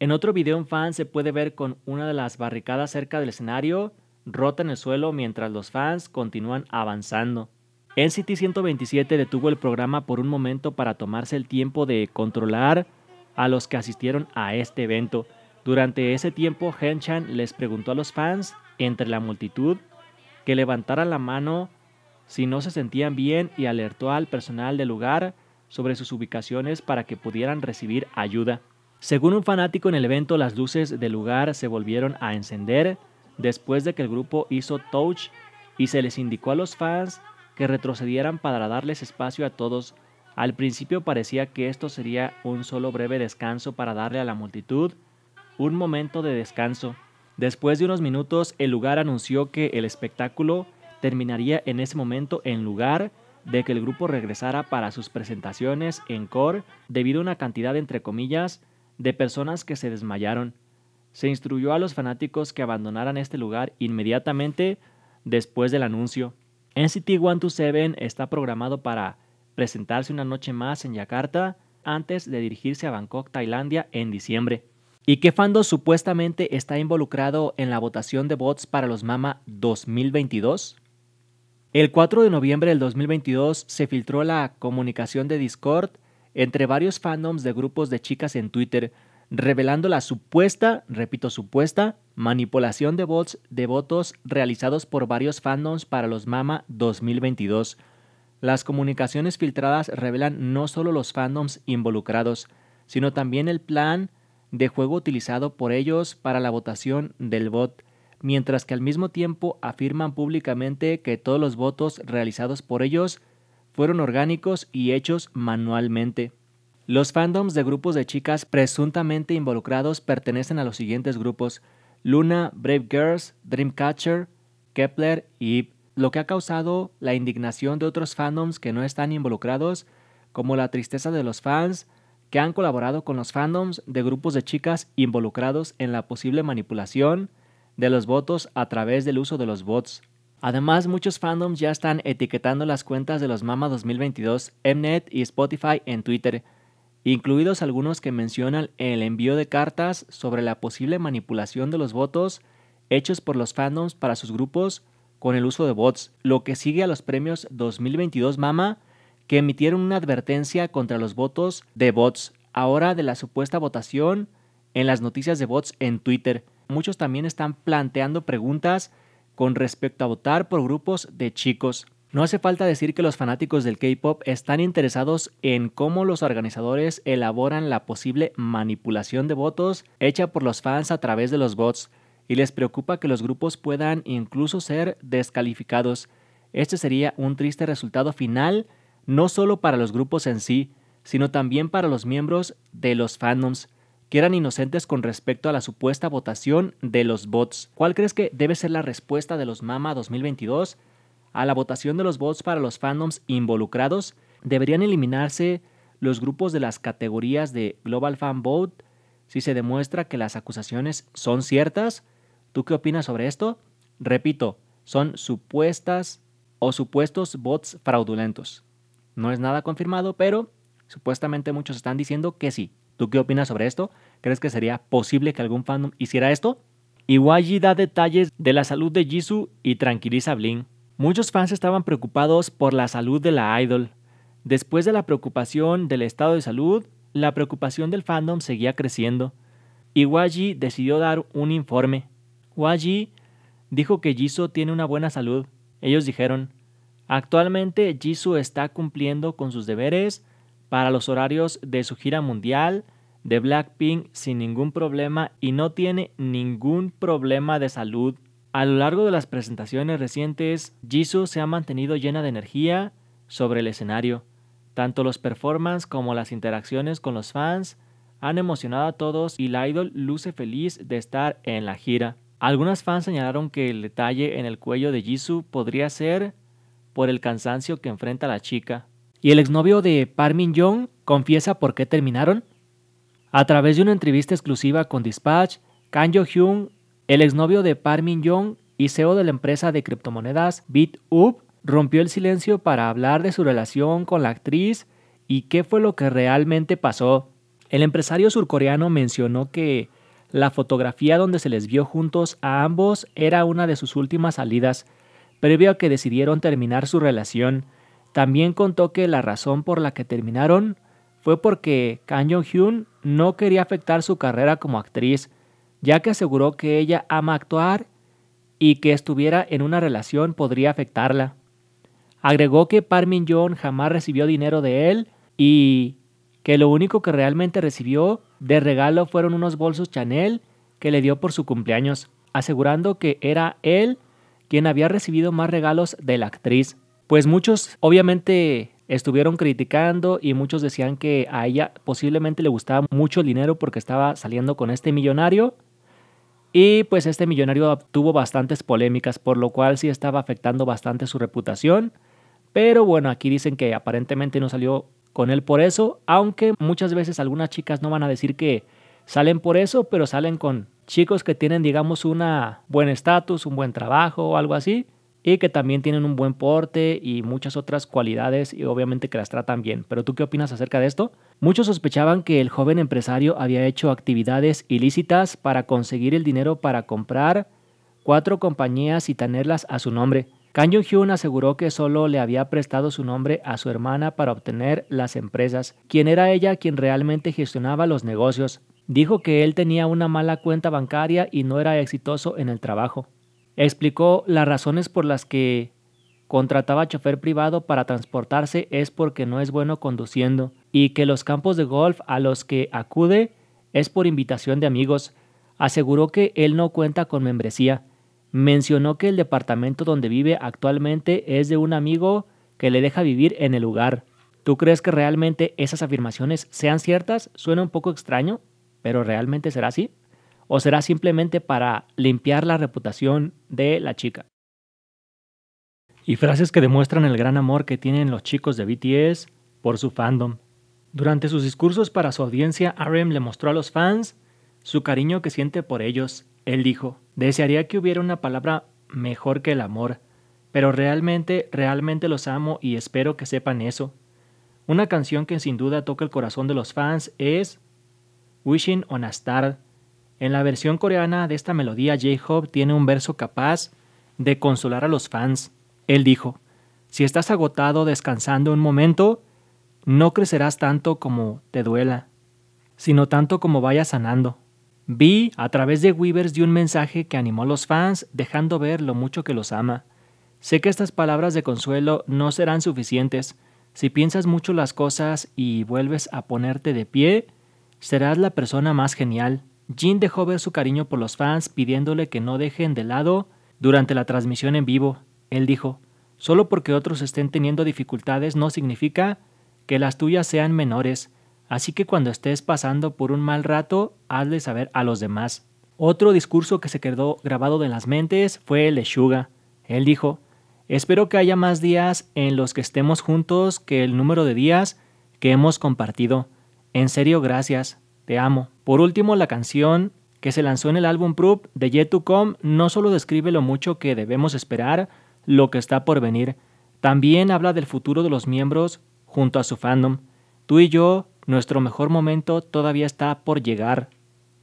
En otro video un fan se puede ver con una de las barricadas cerca del escenario rota en el suelo mientras los fans continúan avanzando. NCT 127 detuvo el programa por un momento para tomarse el tiempo de controlar a los que asistieron a este evento. Durante ese tiempo, Henchan les preguntó a los fans, entre la multitud, que levantaran la mano si no se sentían bien y alertó al personal del lugar sobre sus ubicaciones para que pudieran recibir ayuda. Según un fanático en el evento, las luces del lugar se volvieron a encender después de que el grupo hizo touch y se les indicó a los fans que retrocedieran para darles espacio a todos. Al principio parecía que esto sería un solo breve descanso para darle a la multitud un momento de descanso. Después de unos minutos el lugar anunció que el espectáculo terminaría en ese momento en lugar de que el grupo regresara para sus presentaciones en core debido a una cantidad entre comillas de personas que se desmayaron. Se instruyó a los fanáticos que abandonaran este lugar inmediatamente después del anuncio. NCT 127 está programado para presentarse una noche más en Yakarta antes de dirigirse a Bangkok, Tailandia, en diciembre. Y qué Fando supuestamente está involucrado en la votación de bots para los Mama 2022. El 4 de noviembre del 2022 se filtró la comunicación de Discord entre varios fandoms de grupos de chicas en Twitter revelando la supuesta, repito, supuesta manipulación de bots de votos realizados por varios fandoms para los Mama 2022. Las comunicaciones filtradas revelan no solo los fandoms involucrados, sino también el plan de juego utilizado por ellos para la votación del bot, mientras que al mismo tiempo afirman públicamente que todos los votos realizados por ellos fueron orgánicos y hechos manualmente. Los fandoms de grupos de chicas presuntamente involucrados pertenecen a los siguientes grupos: Luna, Brave Girls, Dreamcatcher, Kepler y lo que ha causado la indignación de otros fandoms que no están involucrados, como la tristeza de los fans que han colaborado con los fandoms de grupos de chicas involucrados en la posible manipulación de los votos a través del uso de los bots. Además, muchos fandoms ya están etiquetando las cuentas de los Mama 2022, Mnet y Spotify en Twitter incluidos algunos que mencionan el envío de cartas sobre la posible manipulación de los votos hechos por los fandoms para sus grupos con el uso de bots, lo que sigue a los premios 2022 Mama, que emitieron una advertencia contra los votos de bots, ahora de la supuesta votación en las noticias de bots en Twitter. Muchos también están planteando preguntas con respecto a votar por grupos de chicos. No hace falta decir que los fanáticos del K-Pop están interesados en cómo los organizadores elaboran la posible manipulación de votos hecha por los fans a través de los bots, y les preocupa que los grupos puedan incluso ser descalificados. Este sería un triste resultado final, no solo para los grupos en sí, sino también para los miembros de los fandoms, que eran inocentes con respecto a la supuesta votación de los bots. ¿Cuál crees que debe ser la respuesta de los MAMA 2022? a la votación de los bots para los fandoms involucrados, deberían eliminarse los grupos de las categorías de Global Fan Vote si se demuestra que las acusaciones son ciertas. ¿Tú qué opinas sobre esto? Repito, son supuestas o supuestos bots fraudulentos. No es nada confirmado, pero supuestamente muchos están diciendo que sí. ¿Tú qué opinas sobre esto? ¿Crees que sería posible que algún fandom hiciera esto? Iwaji da detalles de la salud de Jisoo y tranquiliza a Blin. Muchos fans estaban preocupados por la salud de la idol. Después de la preocupación del estado de salud, la preocupación del fandom seguía creciendo. Y Waji decidió dar un informe. Waji dijo que Jisoo tiene una buena salud. Ellos dijeron, actualmente Jisoo está cumpliendo con sus deberes para los horarios de su gira mundial de Blackpink sin ningún problema y no tiene ningún problema de salud a lo largo de las presentaciones recientes, Jisoo se ha mantenido llena de energía sobre el escenario. Tanto los performances como las interacciones con los fans han emocionado a todos y la idol luce feliz de estar en la gira. Algunas fans señalaron que el detalle en el cuello de Jisoo podría ser por el cansancio que enfrenta la chica. Y el exnovio de Parmin Young confiesa por qué terminaron. A través de una entrevista exclusiva con Dispatch, Kang Yo Hyun el exnovio de Parmin Young y CEO de la empresa de criptomonedas BitUp rompió el silencio para hablar de su relación con la actriz y qué fue lo que realmente pasó. El empresario surcoreano mencionó que la fotografía donde se les vio juntos a ambos era una de sus últimas salidas, previo a que decidieron terminar su relación. También contó que la razón por la que terminaron fue porque Kang hyun no quería afectar su carrera como actriz, ya que aseguró que ella ama actuar y que estuviera en una relación podría afectarla. Agregó que Parmin John jamás recibió dinero de él y que lo único que realmente recibió de regalo fueron unos bolsos Chanel que le dio por su cumpleaños, asegurando que era él quien había recibido más regalos de la actriz. Pues muchos obviamente estuvieron criticando y muchos decían que a ella posiblemente le gustaba mucho el dinero porque estaba saliendo con este millonario y pues este millonario tuvo bastantes polémicas, por lo cual sí estaba afectando bastante su reputación. Pero bueno, aquí dicen que aparentemente no salió con él por eso, aunque muchas veces algunas chicas no van a decir que salen por eso, pero salen con chicos que tienen, digamos, un buen estatus, un buen trabajo o algo así y que también tienen un buen porte y muchas otras cualidades y obviamente que las tratan bien. Pero tú qué opinas acerca de esto? Muchos sospechaban que el joven empresario había hecho actividades ilícitas para conseguir el dinero para comprar cuatro compañías y tenerlas a su nombre. Kang Jong-hyun aseguró que solo le había prestado su nombre a su hermana para obtener las empresas, quien era ella quien realmente gestionaba los negocios. Dijo que él tenía una mala cuenta bancaria y no era exitoso en el trabajo. Explicó las razones por las que contrataba chofer privado para transportarse es porque no es bueno conduciendo y que los campos de golf a los que acude es por invitación de amigos. Aseguró que él no cuenta con membresía. Mencionó que el departamento donde vive actualmente es de un amigo que le deja vivir en el lugar. ¿Tú crees que realmente esas afirmaciones sean ciertas? Suena un poco extraño, pero ¿realmente será así? ¿O será simplemente para limpiar la reputación de la chica? Y frases que demuestran el gran amor que tienen los chicos de BTS por su fandom. Durante sus discursos para su audiencia, RM le mostró a los fans su cariño que siente por ellos. Él dijo, desearía que hubiera una palabra mejor que el amor, pero realmente, realmente los amo y espero que sepan eso. Una canción que sin duda toca el corazón de los fans es Wishing on a Star en la versión coreana de esta melodía, J-Hope tiene un verso capaz de consolar a los fans. Él dijo, si estás agotado descansando un momento, no crecerás tanto como te duela, sino tanto como vayas sanando. Vi a través de Weavers dio un mensaje que animó a los fans, dejando ver lo mucho que los ama. Sé que estas palabras de consuelo no serán suficientes. Si piensas mucho las cosas y vuelves a ponerte de pie, serás la persona más genial. Jin dejó ver su cariño por los fans pidiéndole que no dejen de lado durante la transmisión en vivo. Él dijo, solo porque otros estén teniendo dificultades no significa que las tuyas sean menores, así que cuando estés pasando por un mal rato, hazle saber a los demás. Otro discurso que se quedó grabado en las mentes fue el de Suga. Él dijo, espero que haya más días en los que estemos juntos que el número de días que hemos compartido. En serio, gracias. Te amo. Por último, la canción que se lanzó en el álbum Proof de Yet to Come no solo describe lo mucho que debemos esperar, lo que está por venir, también habla del futuro de los miembros junto a su fandom. Tú y yo, nuestro mejor momento todavía está por llegar.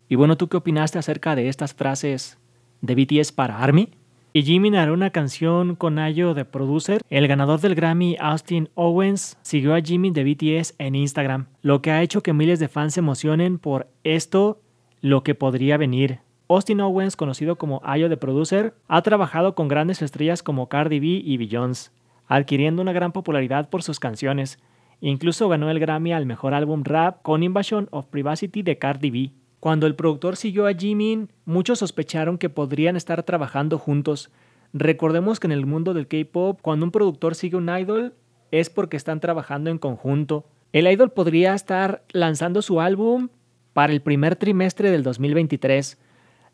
Y bueno, ¿tú qué opinaste acerca de estas frases de BTS para Army? y Jimmy narró una canción con Ayo de producer. El ganador del Grammy, Austin Owens, siguió a Jimmy de BTS en Instagram, lo que ha hecho que miles de fans se emocionen por esto, lo que podría venir. Austin Owens, conocido como Ayo de producer, ha trabajado con grandes estrellas como Cardi B y Beyoncé, adquiriendo una gran popularidad por sus canciones. Incluso ganó el Grammy al mejor álbum rap con Invasion of Privacy de Cardi B. Cuando el productor siguió a Jimin, muchos sospecharon que podrían estar trabajando juntos. Recordemos que en el mundo del K-pop, cuando un productor sigue a un idol, es porque están trabajando en conjunto. El idol podría estar lanzando su álbum para el primer trimestre del 2023.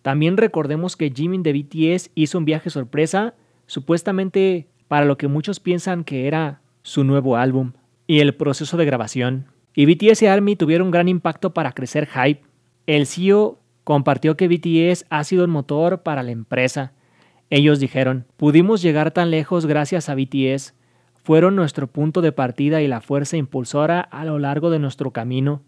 También recordemos que Jimin de BTS hizo un viaje sorpresa, supuestamente para lo que muchos piensan que era su nuevo álbum y el proceso de grabación. Y BTS y ARMY tuvieron un gran impacto para crecer hype. El CEO compartió que BTS ha sido el motor para la empresa. Ellos dijeron, pudimos llegar tan lejos gracias a BTS. Fueron nuestro punto de partida y la fuerza impulsora a lo largo de nuestro camino.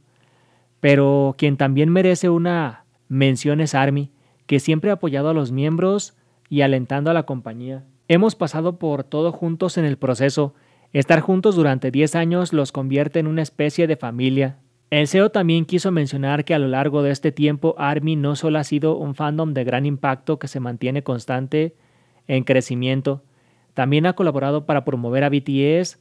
Pero quien también merece una mención es Army, que siempre ha apoyado a los miembros y alentando a la compañía. Hemos pasado por todo juntos en el proceso. Estar juntos durante 10 años los convierte en una especie de familia, el CEO también quiso mencionar que a lo largo de este tiempo ARMY no solo ha sido un fandom de gran impacto que se mantiene constante en crecimiento, también ha colaborado para promover a BTS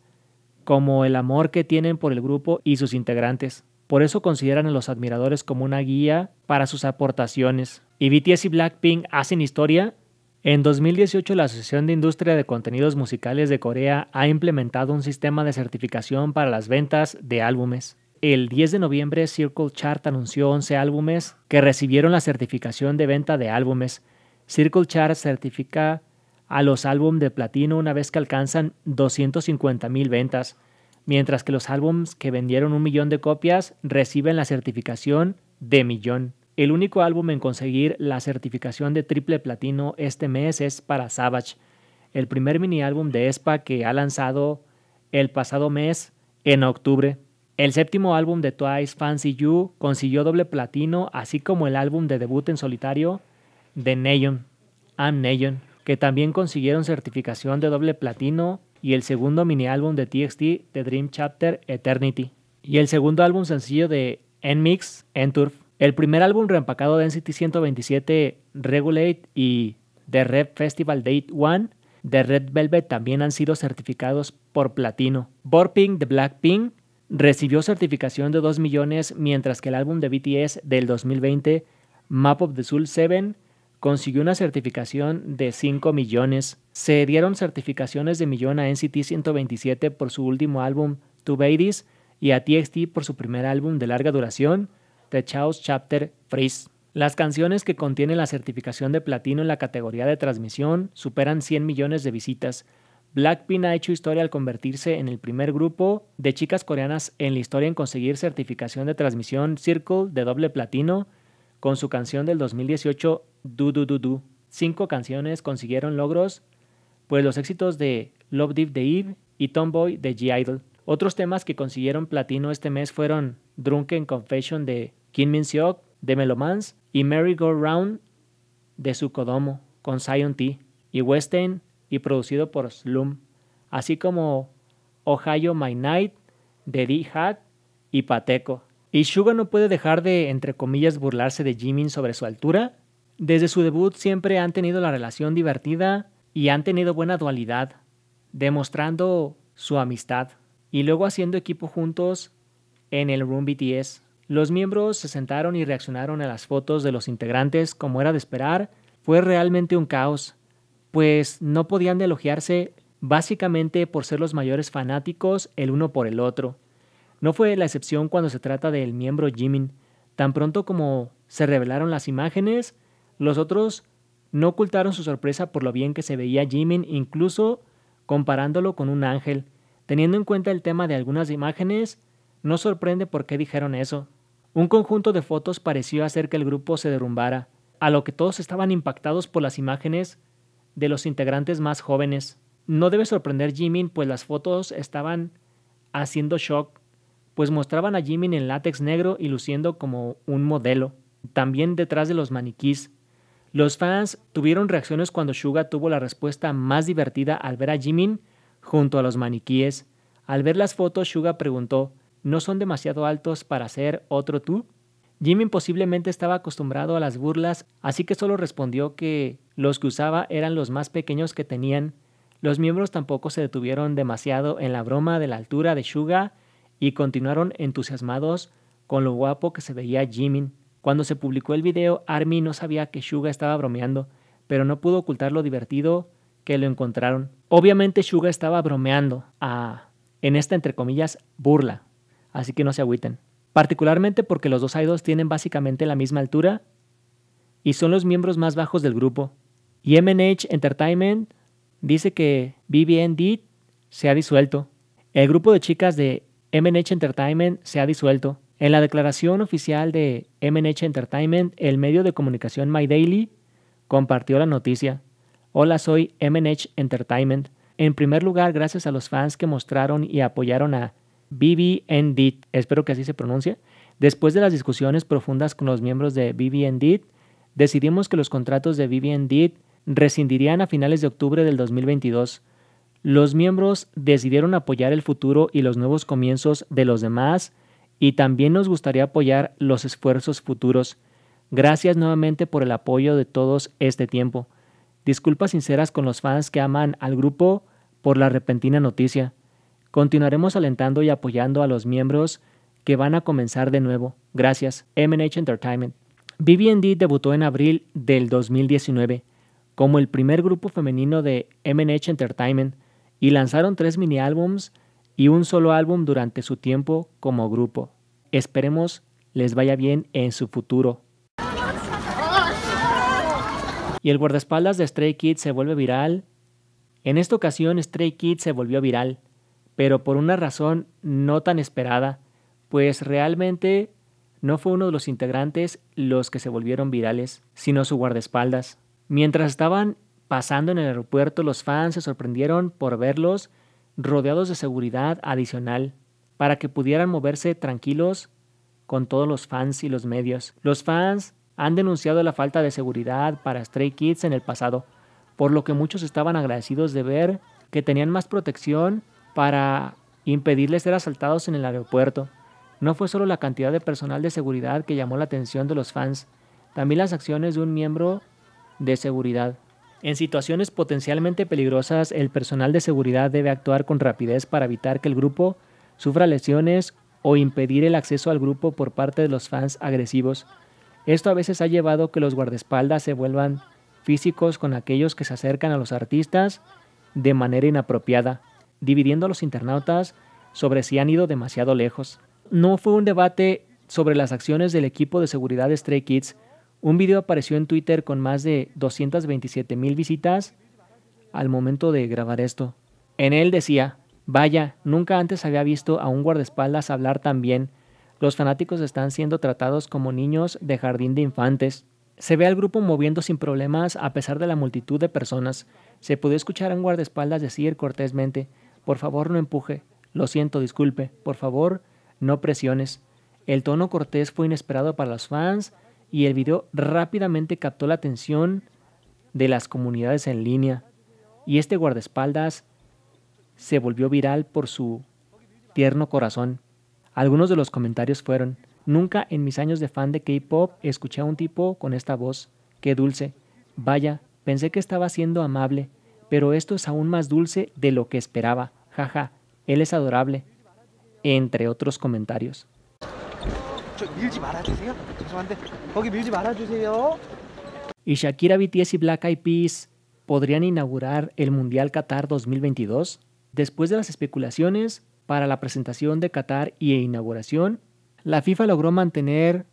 como el amor que tienen por el grupo y sus integrantes. Por eso consideran a los admiradores como una guía para sus aportaciones. Y BTS y Blackpink hacen historia. En 2018 la Asociación de Industria de Contenidos Musicales de Corea ha implementado un sistema de certificación para las ventas de álbumes. El 10 de noviembre, Circle Chart anunció 11 álbumes que recibieron la certificación de venta de álbumes. Circle Chart certifica a los álbumes de platino una vez que alcanzan 250.000 ventas, mientras que los álbumes que vendieron un millón de copias reciben la certificación de millón. El único álbum en conseguir la certificación de triple platino este mes es para Savage, el primer mini álbum de ESPA que ha lanzado el pasado mes en octubre. El séptimo álbum de Twice, Fancy You, consiguió doble platino, así como el álbum de debut en solitario de Neon, I'm Neon, que también consiguieron certificación de doble platino, y el segundo mini álbum de TXT, The Dream Chapter Eternity, y el segundo álbum sencillo de N-Turf. El primer álbum reempacado NCT 127, Regulate y The Red Festival Date 1 de Red Velvet también han sido certificados por platino. Borping de Pink recibió certificación de 2 millones, mientras que el álbum de BTS del 2020, Map of the Soul 7, consiguió una certificación de 5 millones. Se dieron certificaciones de millón a NCT 127 por su último álbum, Two Babies, y a TXT por su primer álbum de larga duración, The Chaos Chapter Freeze. Las canciones que contienen la certificación de platino en la categoría de transmisión superan 100 millones de visitas, Blackpink ha hecho historia al convertirse en el primer grupo de chicas coreanas en la historia en conseguir certificación de transmisión Circle de doble platino con su canción del 2018 Du Du Du Du. Cinco canciones consiguieron logros, pues los éxitos de Love Deep de Eve y Tomboy de G-Idol. Otros temas que consiguieron platino este mes fueron Drunken Confession de Kim Min Seok de Melomance y Merry Go Round de Sukodomo con Sion T y West End y producido por Slum, así como Ohio My Night de D-Hack y Pateco. Y Suga no puede dejar de, entre comillas, burlarse de Jimin sobre su altura. Desde su debut siempre han tenido la relación divertida y han tenido buena dualidad, demostrando su amistad y luego haciendo equipo juntos en el Room BTS. Los miembros se sentaron y reaccionaron a las fotos de los integrantes como era de esperar. Fue realmente un caos pues no podían elogiarse básicamente por ser los mayores fanáticos el uno por el otro. No fue la excepción cuando se trata del miembro Jimin. Tan pronto como se revelaron las imágenes, los otros no ocultaron su sorpresa por lo bien que se veía Jimin, incluso comparándolo con un ángel. Teniendo en cuenta el tema de algunas imágenes, no sorprende por qué dijeron eso. Un conjunto de fotos pareció hacer que el grupo se derrumbara, a lo que todos estaban impactados por las imágenes de los integrantes más jóvenes. No debe sorprender Jimin, pues las fotos estaban haciendo shock, pues mostraban a Jimin en látex negro y luciendo como un modelo, también detrás de los maniquís. Los fans tuvieron reacciones cuando Suga tuvo la respuesta más divertida al ver a Jimin junto a los maniquíes. Al ver las fotos, Suga preguntó, ¿no son demasiado altos para ser otro tú? Jimin posiblemente estaba acostumbrado a las burlas, así que solo respondió que los que usaba eran los más pequeños que tenían. Los miembros tampoco se detuvieron demasiado en la broma de la altura de Suga y continuaron entusiasmados con lo guapo que se veía Jimin. Cuando se publicó el video, Army no sabía que Suga estaba bromeando, pero no pudo ocultar lo divertido que lo encontraron. Obviamente Suga estaba bromeando a, en esta entre comillas, burla, así que no se agüiten. Particularmente porque los dos idols tienen básicamente la misma altura y son los miembros más bajos del grupo. Y MNH Entertainment dice que BBND se ha disuelto. El grupo de chicas de MNH Entertainment se ha disuelto. En la declaración oficial de MNH Entertainment, el medio de comunicación My Daily compartió la noticia. Hola, soy MNH Entertainment. En primer lugar, gracias a los fans que mostraron y apoyaron a BBND. espero que así se pronuncie, Después de las discusiones profundas con los miembros de BBND, decidimos que los contratos de BBN rescindirían a finales de octubre del 2022. Los miembros decidieron apoyar el futuro y los nuevos comienzos de los demás y también nos gustaría apoyar los esfuerzos futuros. Gracias nuevamente por el apoyo de todos este tiempo. Disculpas sinceras con los fans que aman al grupo por la repentina noticia. Continuaremos alentando y apoyando a los miembros que van a comenzar de nuevo. Gracias. MH Entertainment. BB&D debutó en abril del 2019 como el primer grupo femenino de M&H Entertainment y lanzaron tres mini álbums y un solo álbum durante su tiempo como grupo. Esperemos les vaya bien en su futuro. Y el guardaespaldas de Stray Kids se vuelve viral. En esta ocasión Stray Kids se volvió viral, pero por una razón no tan esperada, pues realmente no fue uno de los integrantes los que se volvieron virales, sino su guardaespaldas. Mientras estaban pasando en el aeropuerto, los fans se sorprendieron por verlos rodeados de seguridad adicional para que pudieran moverse tranquilos con todos los fans y los medios. Los fans han denunciado la falta de seguridad para Stray Kids en el pasado, por lo que muchos estaban agradecidos de ver que tenían más protección para impedirles ser asaltados en el aeropuerto. No fue solo la cantidad de personal de seguridad que llamó la atención de los fans, también las acciones de un miembro de seguridad. En situaciones potencialmente peligrosas, el personal de seguridad debe actuar con rapidez para evitar que el grupo sufra lesiones o impedir el acceso al grupo por parte de los fans agresivos. Esto a veces ha llevado que los guardaespaldas se vuelvan físicos con aquellos que se acercan a los artistas de manera inapropiada, dividiendo a los internautas sobre si han ido demasiado lejos. No fue un debate sobre las acciones del equipo de seguridad de Stray Kids, un video apareció en Twitter con más de 227 mil visitas al momento de grabar esto. En él decía, vaya, nunca antes había visto a un guardaespaldas hablar tan bien. Los fanáticos están siendo tratados como niños de jardín de infantes. Se ve al grupo moviendo sin problemas a pesar de la multitud de personas. Se pudo escuchar a un guardaespaldas decir cortésmente, por favor no empuje, lo siento, disculpe, por favor no presiones. El tono cortés fue inesperado para los fans, y el video rápidamente captó la atención de las comunidades en línea y este guardaespaldas se volvió viral por su tierno corazón. Algunos de los comentarios fueron, nunca en mis años de fan de K-Pop escuché a un tipo con esta voz, qué dulce, vaya, pensé que estaba siendo amable, pero esto es aún más dulce de lo que esperaba, jaja, él es adorable, entre otros comentarios. Y Shakira, BTS y Black Eyed Peas podrían inaugurar el Mundial Qatar 2022 después de las especulaciones para la presentación de Qatar y e inauguración. La FIFA logró mantener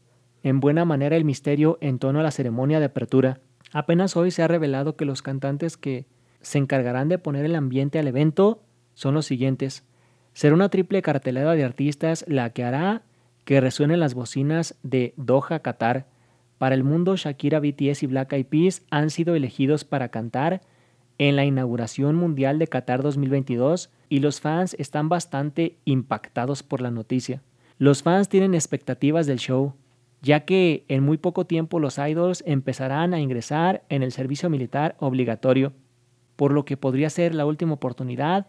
en buena manera el misterio en torno a la ceremonia de apertura. Apenas hoy se ha revelado que los cantantes que se encargarán de poner el ambiente al evento son los siguientes. Será una triple cartelera de artistas la que hará que resuenen las bocinas de Doha, Qatar. Para el mundo, Shakira, BTS y Black Eyed Peas han sido elegidos para cantar en la inauguración mundial de Qatar 2022 y los fans están bastante impactados por la noticia. Los fans tienen expectativas del show, ya que en muy poco tiempo los idols empezarán a ingresar en el servicio militar obligatorio, por lo que podría ser la última oportunidad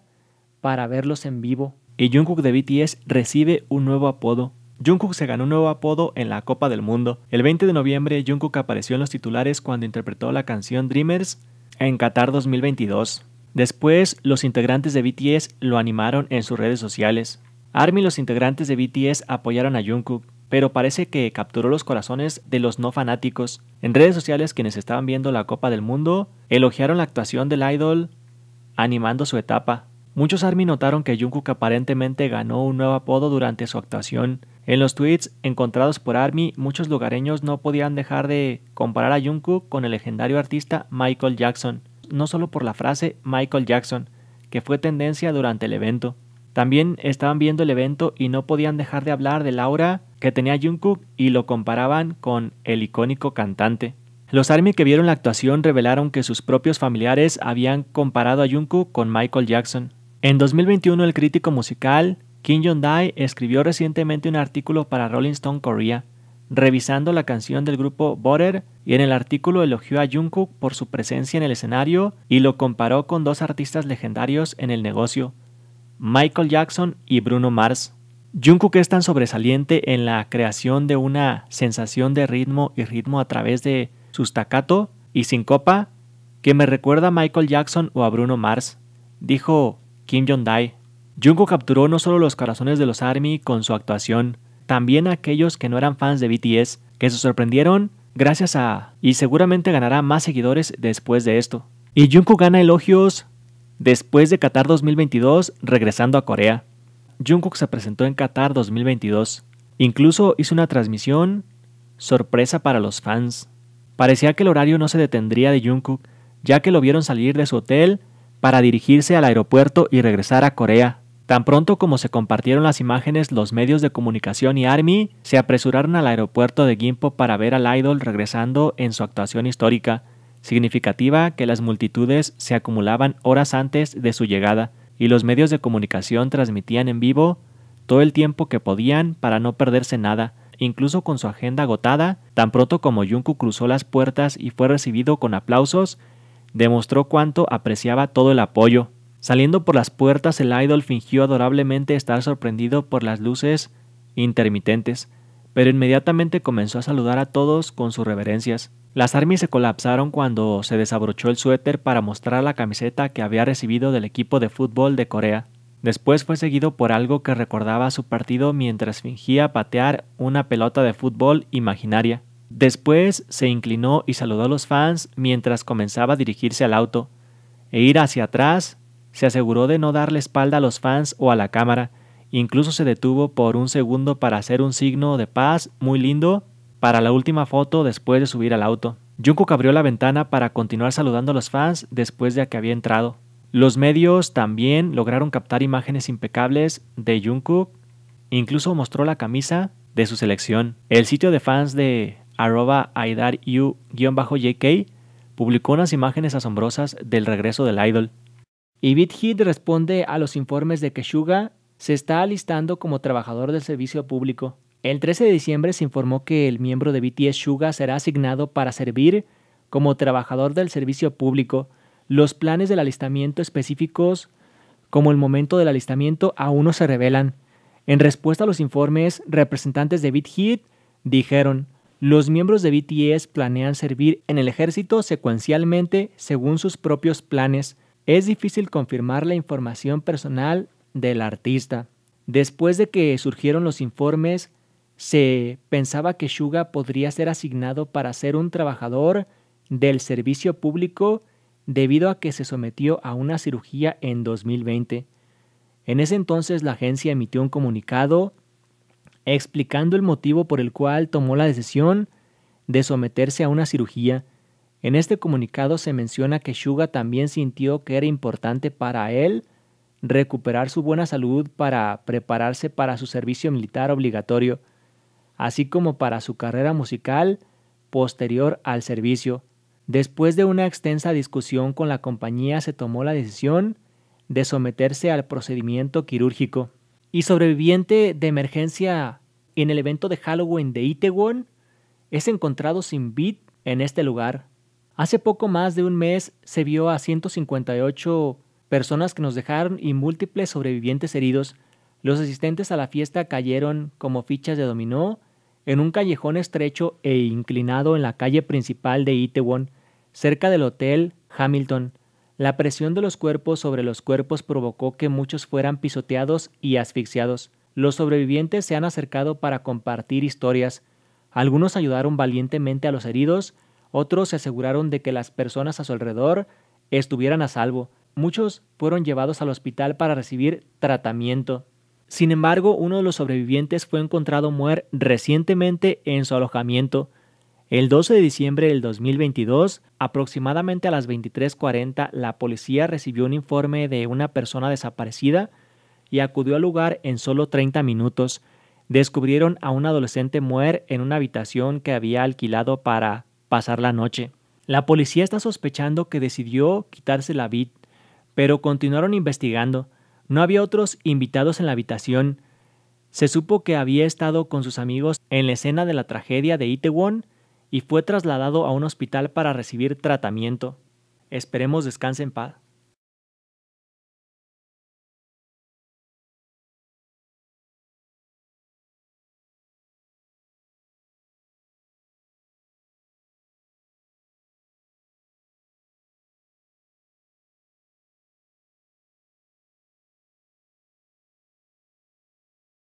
para verlos en vivo. Y Jungkook de BTS recibe un nuevo apodo, Jungkook se ganó un nuevo apodo en la Copa del Mundo. El 20 de noviembre, Jungkook apareció en los titulares cuando interpretó la canción Dreamers en Qatar 2022. Después, los integrantes de BTS lo animaron en sus redes sociales. ARMY y los integrantes de BTS apoyaron a Jungkook, pero parece que capturó los corazones de los no fanáticos. En redes sociales, quienes estaban viendo la Copa del Mundo elogiaron la actuación del idol animando su etapa. Muchos ARMY notaron que Jungkook aparentemente ganó un nuevo apodo durante su actuación. En los tweets encontrados por ARMY, muchos lugareños no podían dejar de comparar a Jungkook con el legendario artista Michael Jackson, no solo por la frase Michael Jackson, que fue tendencia durante el evento. También estaban viendo el evento y no podían dejar de hablar de aura que tenía Jungkook y lo comparaban con el icónico cantante. Los ARMY que vieron la actuación revelaron que sus propios familiares habían comparado a Jungkook con Michael Jackson. En 2021, el crítico musical Kim jong Dai escribió recientemente un artículo para Rolling Stone Korea revisando la canción del grupo Border y en el artículo elogió a Jungkook por su presencia en el escenario y lo comparó con dos artistas legendarios en el negocio, Michael Jackson y Bruno Mars. Jungkook es tan sobresaliente en la creación de una sensación de ritmo y ritmo a través de su staccato y copa que me recuerda a Michael Jackson o a Bruno Mars, dijo Kim Jong-dai. capturó no solo los corazones de los ARMY con su actuación, también aquellos que no eran fans de BTS, que se sorprendieron gracias a... y seguramente ganará más seguidores después de esto. Y Jungkook gana elogios después de Qatar 2022 regresando a Corea. Jungkook se presentó en Qatar 2022. Incluso hizo una transmisión sorpresa para los fans. Parecía que el horario no se detendría de Jungkook, ya que lo vieron salir de su hotel para dirigirse al aeropuerto y regresar a Corea. Tan pronto como se compartieron las imágenes, los medios de comunicación y Army se apresuraron al aeropuerto de Gimpo para ver al idol regresando en su actuación histórica, significativa que las multitudes se acumulaban horas antes de su llegada y los medios de comunicación transmitían en vivo todo el tiempo que podían para no perderse nada, incluso con su agenda agotada, tan pronto como Junku cruzó las puertas y fue recibido con aplausos, demostró cuánto apreciaba todo el apoyo. Saliendo por las puertas, el idol fingió adorablemente estar sorprendido por las luces intermitentes, pero inmediatamente comenzó a saludar a todos con sus reverencias. Las armies se colapsaron cuando se desabrochó el suéter para mostrar la camiseta que había recibido del equipo de fútbol de Corea. Después fue seguido por algo que recordaba su partido mientras fingía patear una pelota de fútbol imaginaria. Después se inclinó y saludó a los fans mientras comenzaba a dirigirse al auto, e ir hacia atrás, se aseguró de no darle espalda a los fans o a la cámara, incluso se detuvo por un segundo para hacer un signo de paz muy lindo para la última foto después de subir al auto. Jungkook abrió la ventana para continuar saludando a los fans después de que había entrado. Los medios también lograron captar imágenes impecables de Jungkook, incluso mostró la camisa de su selección. El sitio de fans de arroba aidaru-jk, publicó unas imágenes asombrosas del regreso del idol. Y BitHit responde a los informes de que Suga se está alistando como trabajador del servicio público. El 13 de diciembre se informó que el miembro de BTS Suga será asignado para servir como trabajador del servicio público. Los planes del alistamiento específicos, como el momento del alistamiento, aún no se revelan. En respuesta a los informes, representantes de BitHit dijeron, los miembros de BTS planean servir en el ejército secuencialmente según sus propios planes. Es difícil confirmar la información personal del artista. Después de que surgieron los informes, se pensaba que Suga podría ser asignado para ser un trabajador del servicio público debido a que se sometió a una cirugía en 2020. En ese entonces la agencia emitió un comunicado explicando el motivo por el cual tomó la decisión de someterse a una cirugía. En este comunicado se menciona que Shuga también sintió que era importante para él recuperar su buena salud para prepararse para su servicio militar obligatorio, así como para su carrera musical posterior al servicio. Después de una extensa discusión con la compañía se tomó la decisión de someterse al procedimiento quirúrgico y sobreviviente de emergencia en el evento de Halloween de Itaewon, es encontrado sin vid en este lugar. Hace poco más de un mes se vio a 158 personas que nos dejaron y múltiples sobrevivientes heridos. Los asistentes a la fiesta cayeron como fichas de dominó en un callejón estrecho e inclinado en la calle principal de Itaewon, cerca del hotel Hamilton. La presión de los cuerpos sobre los cuerpos provocó que muchos fueran pisoteados y asfixiados. Los sobrevivientes se han acercado para compartir historias. Algunos ayudaron valientemente a los heridos, otros se aseguraron de que las personas a su alrededor estuvieran a salvo. Muchos fueron llevados al hospital para recibir tratamiento. Sin embargo, uno de los sobrevivientes fue encontrado muerto recientemente en su alojamiento. El 12 de diciembre del 2022, aproximadamente a las 23:40, la policía recibió un informe de una persona desaparecida y acudió al lugar en solo 30 minutos. Descubrieron a un adolescente muer en una habitación que había alquilado para pasar la noche. La policía está sospechando que decidió quitarse la vid, pero continuaron investigando. No había otros invitados en la habitación. Se supo que había estado con sus amigos en la escena de la tragedia de Itaewon y fue trasladado a un hospital para recibir tratamiento. Esperemos descanse en paz.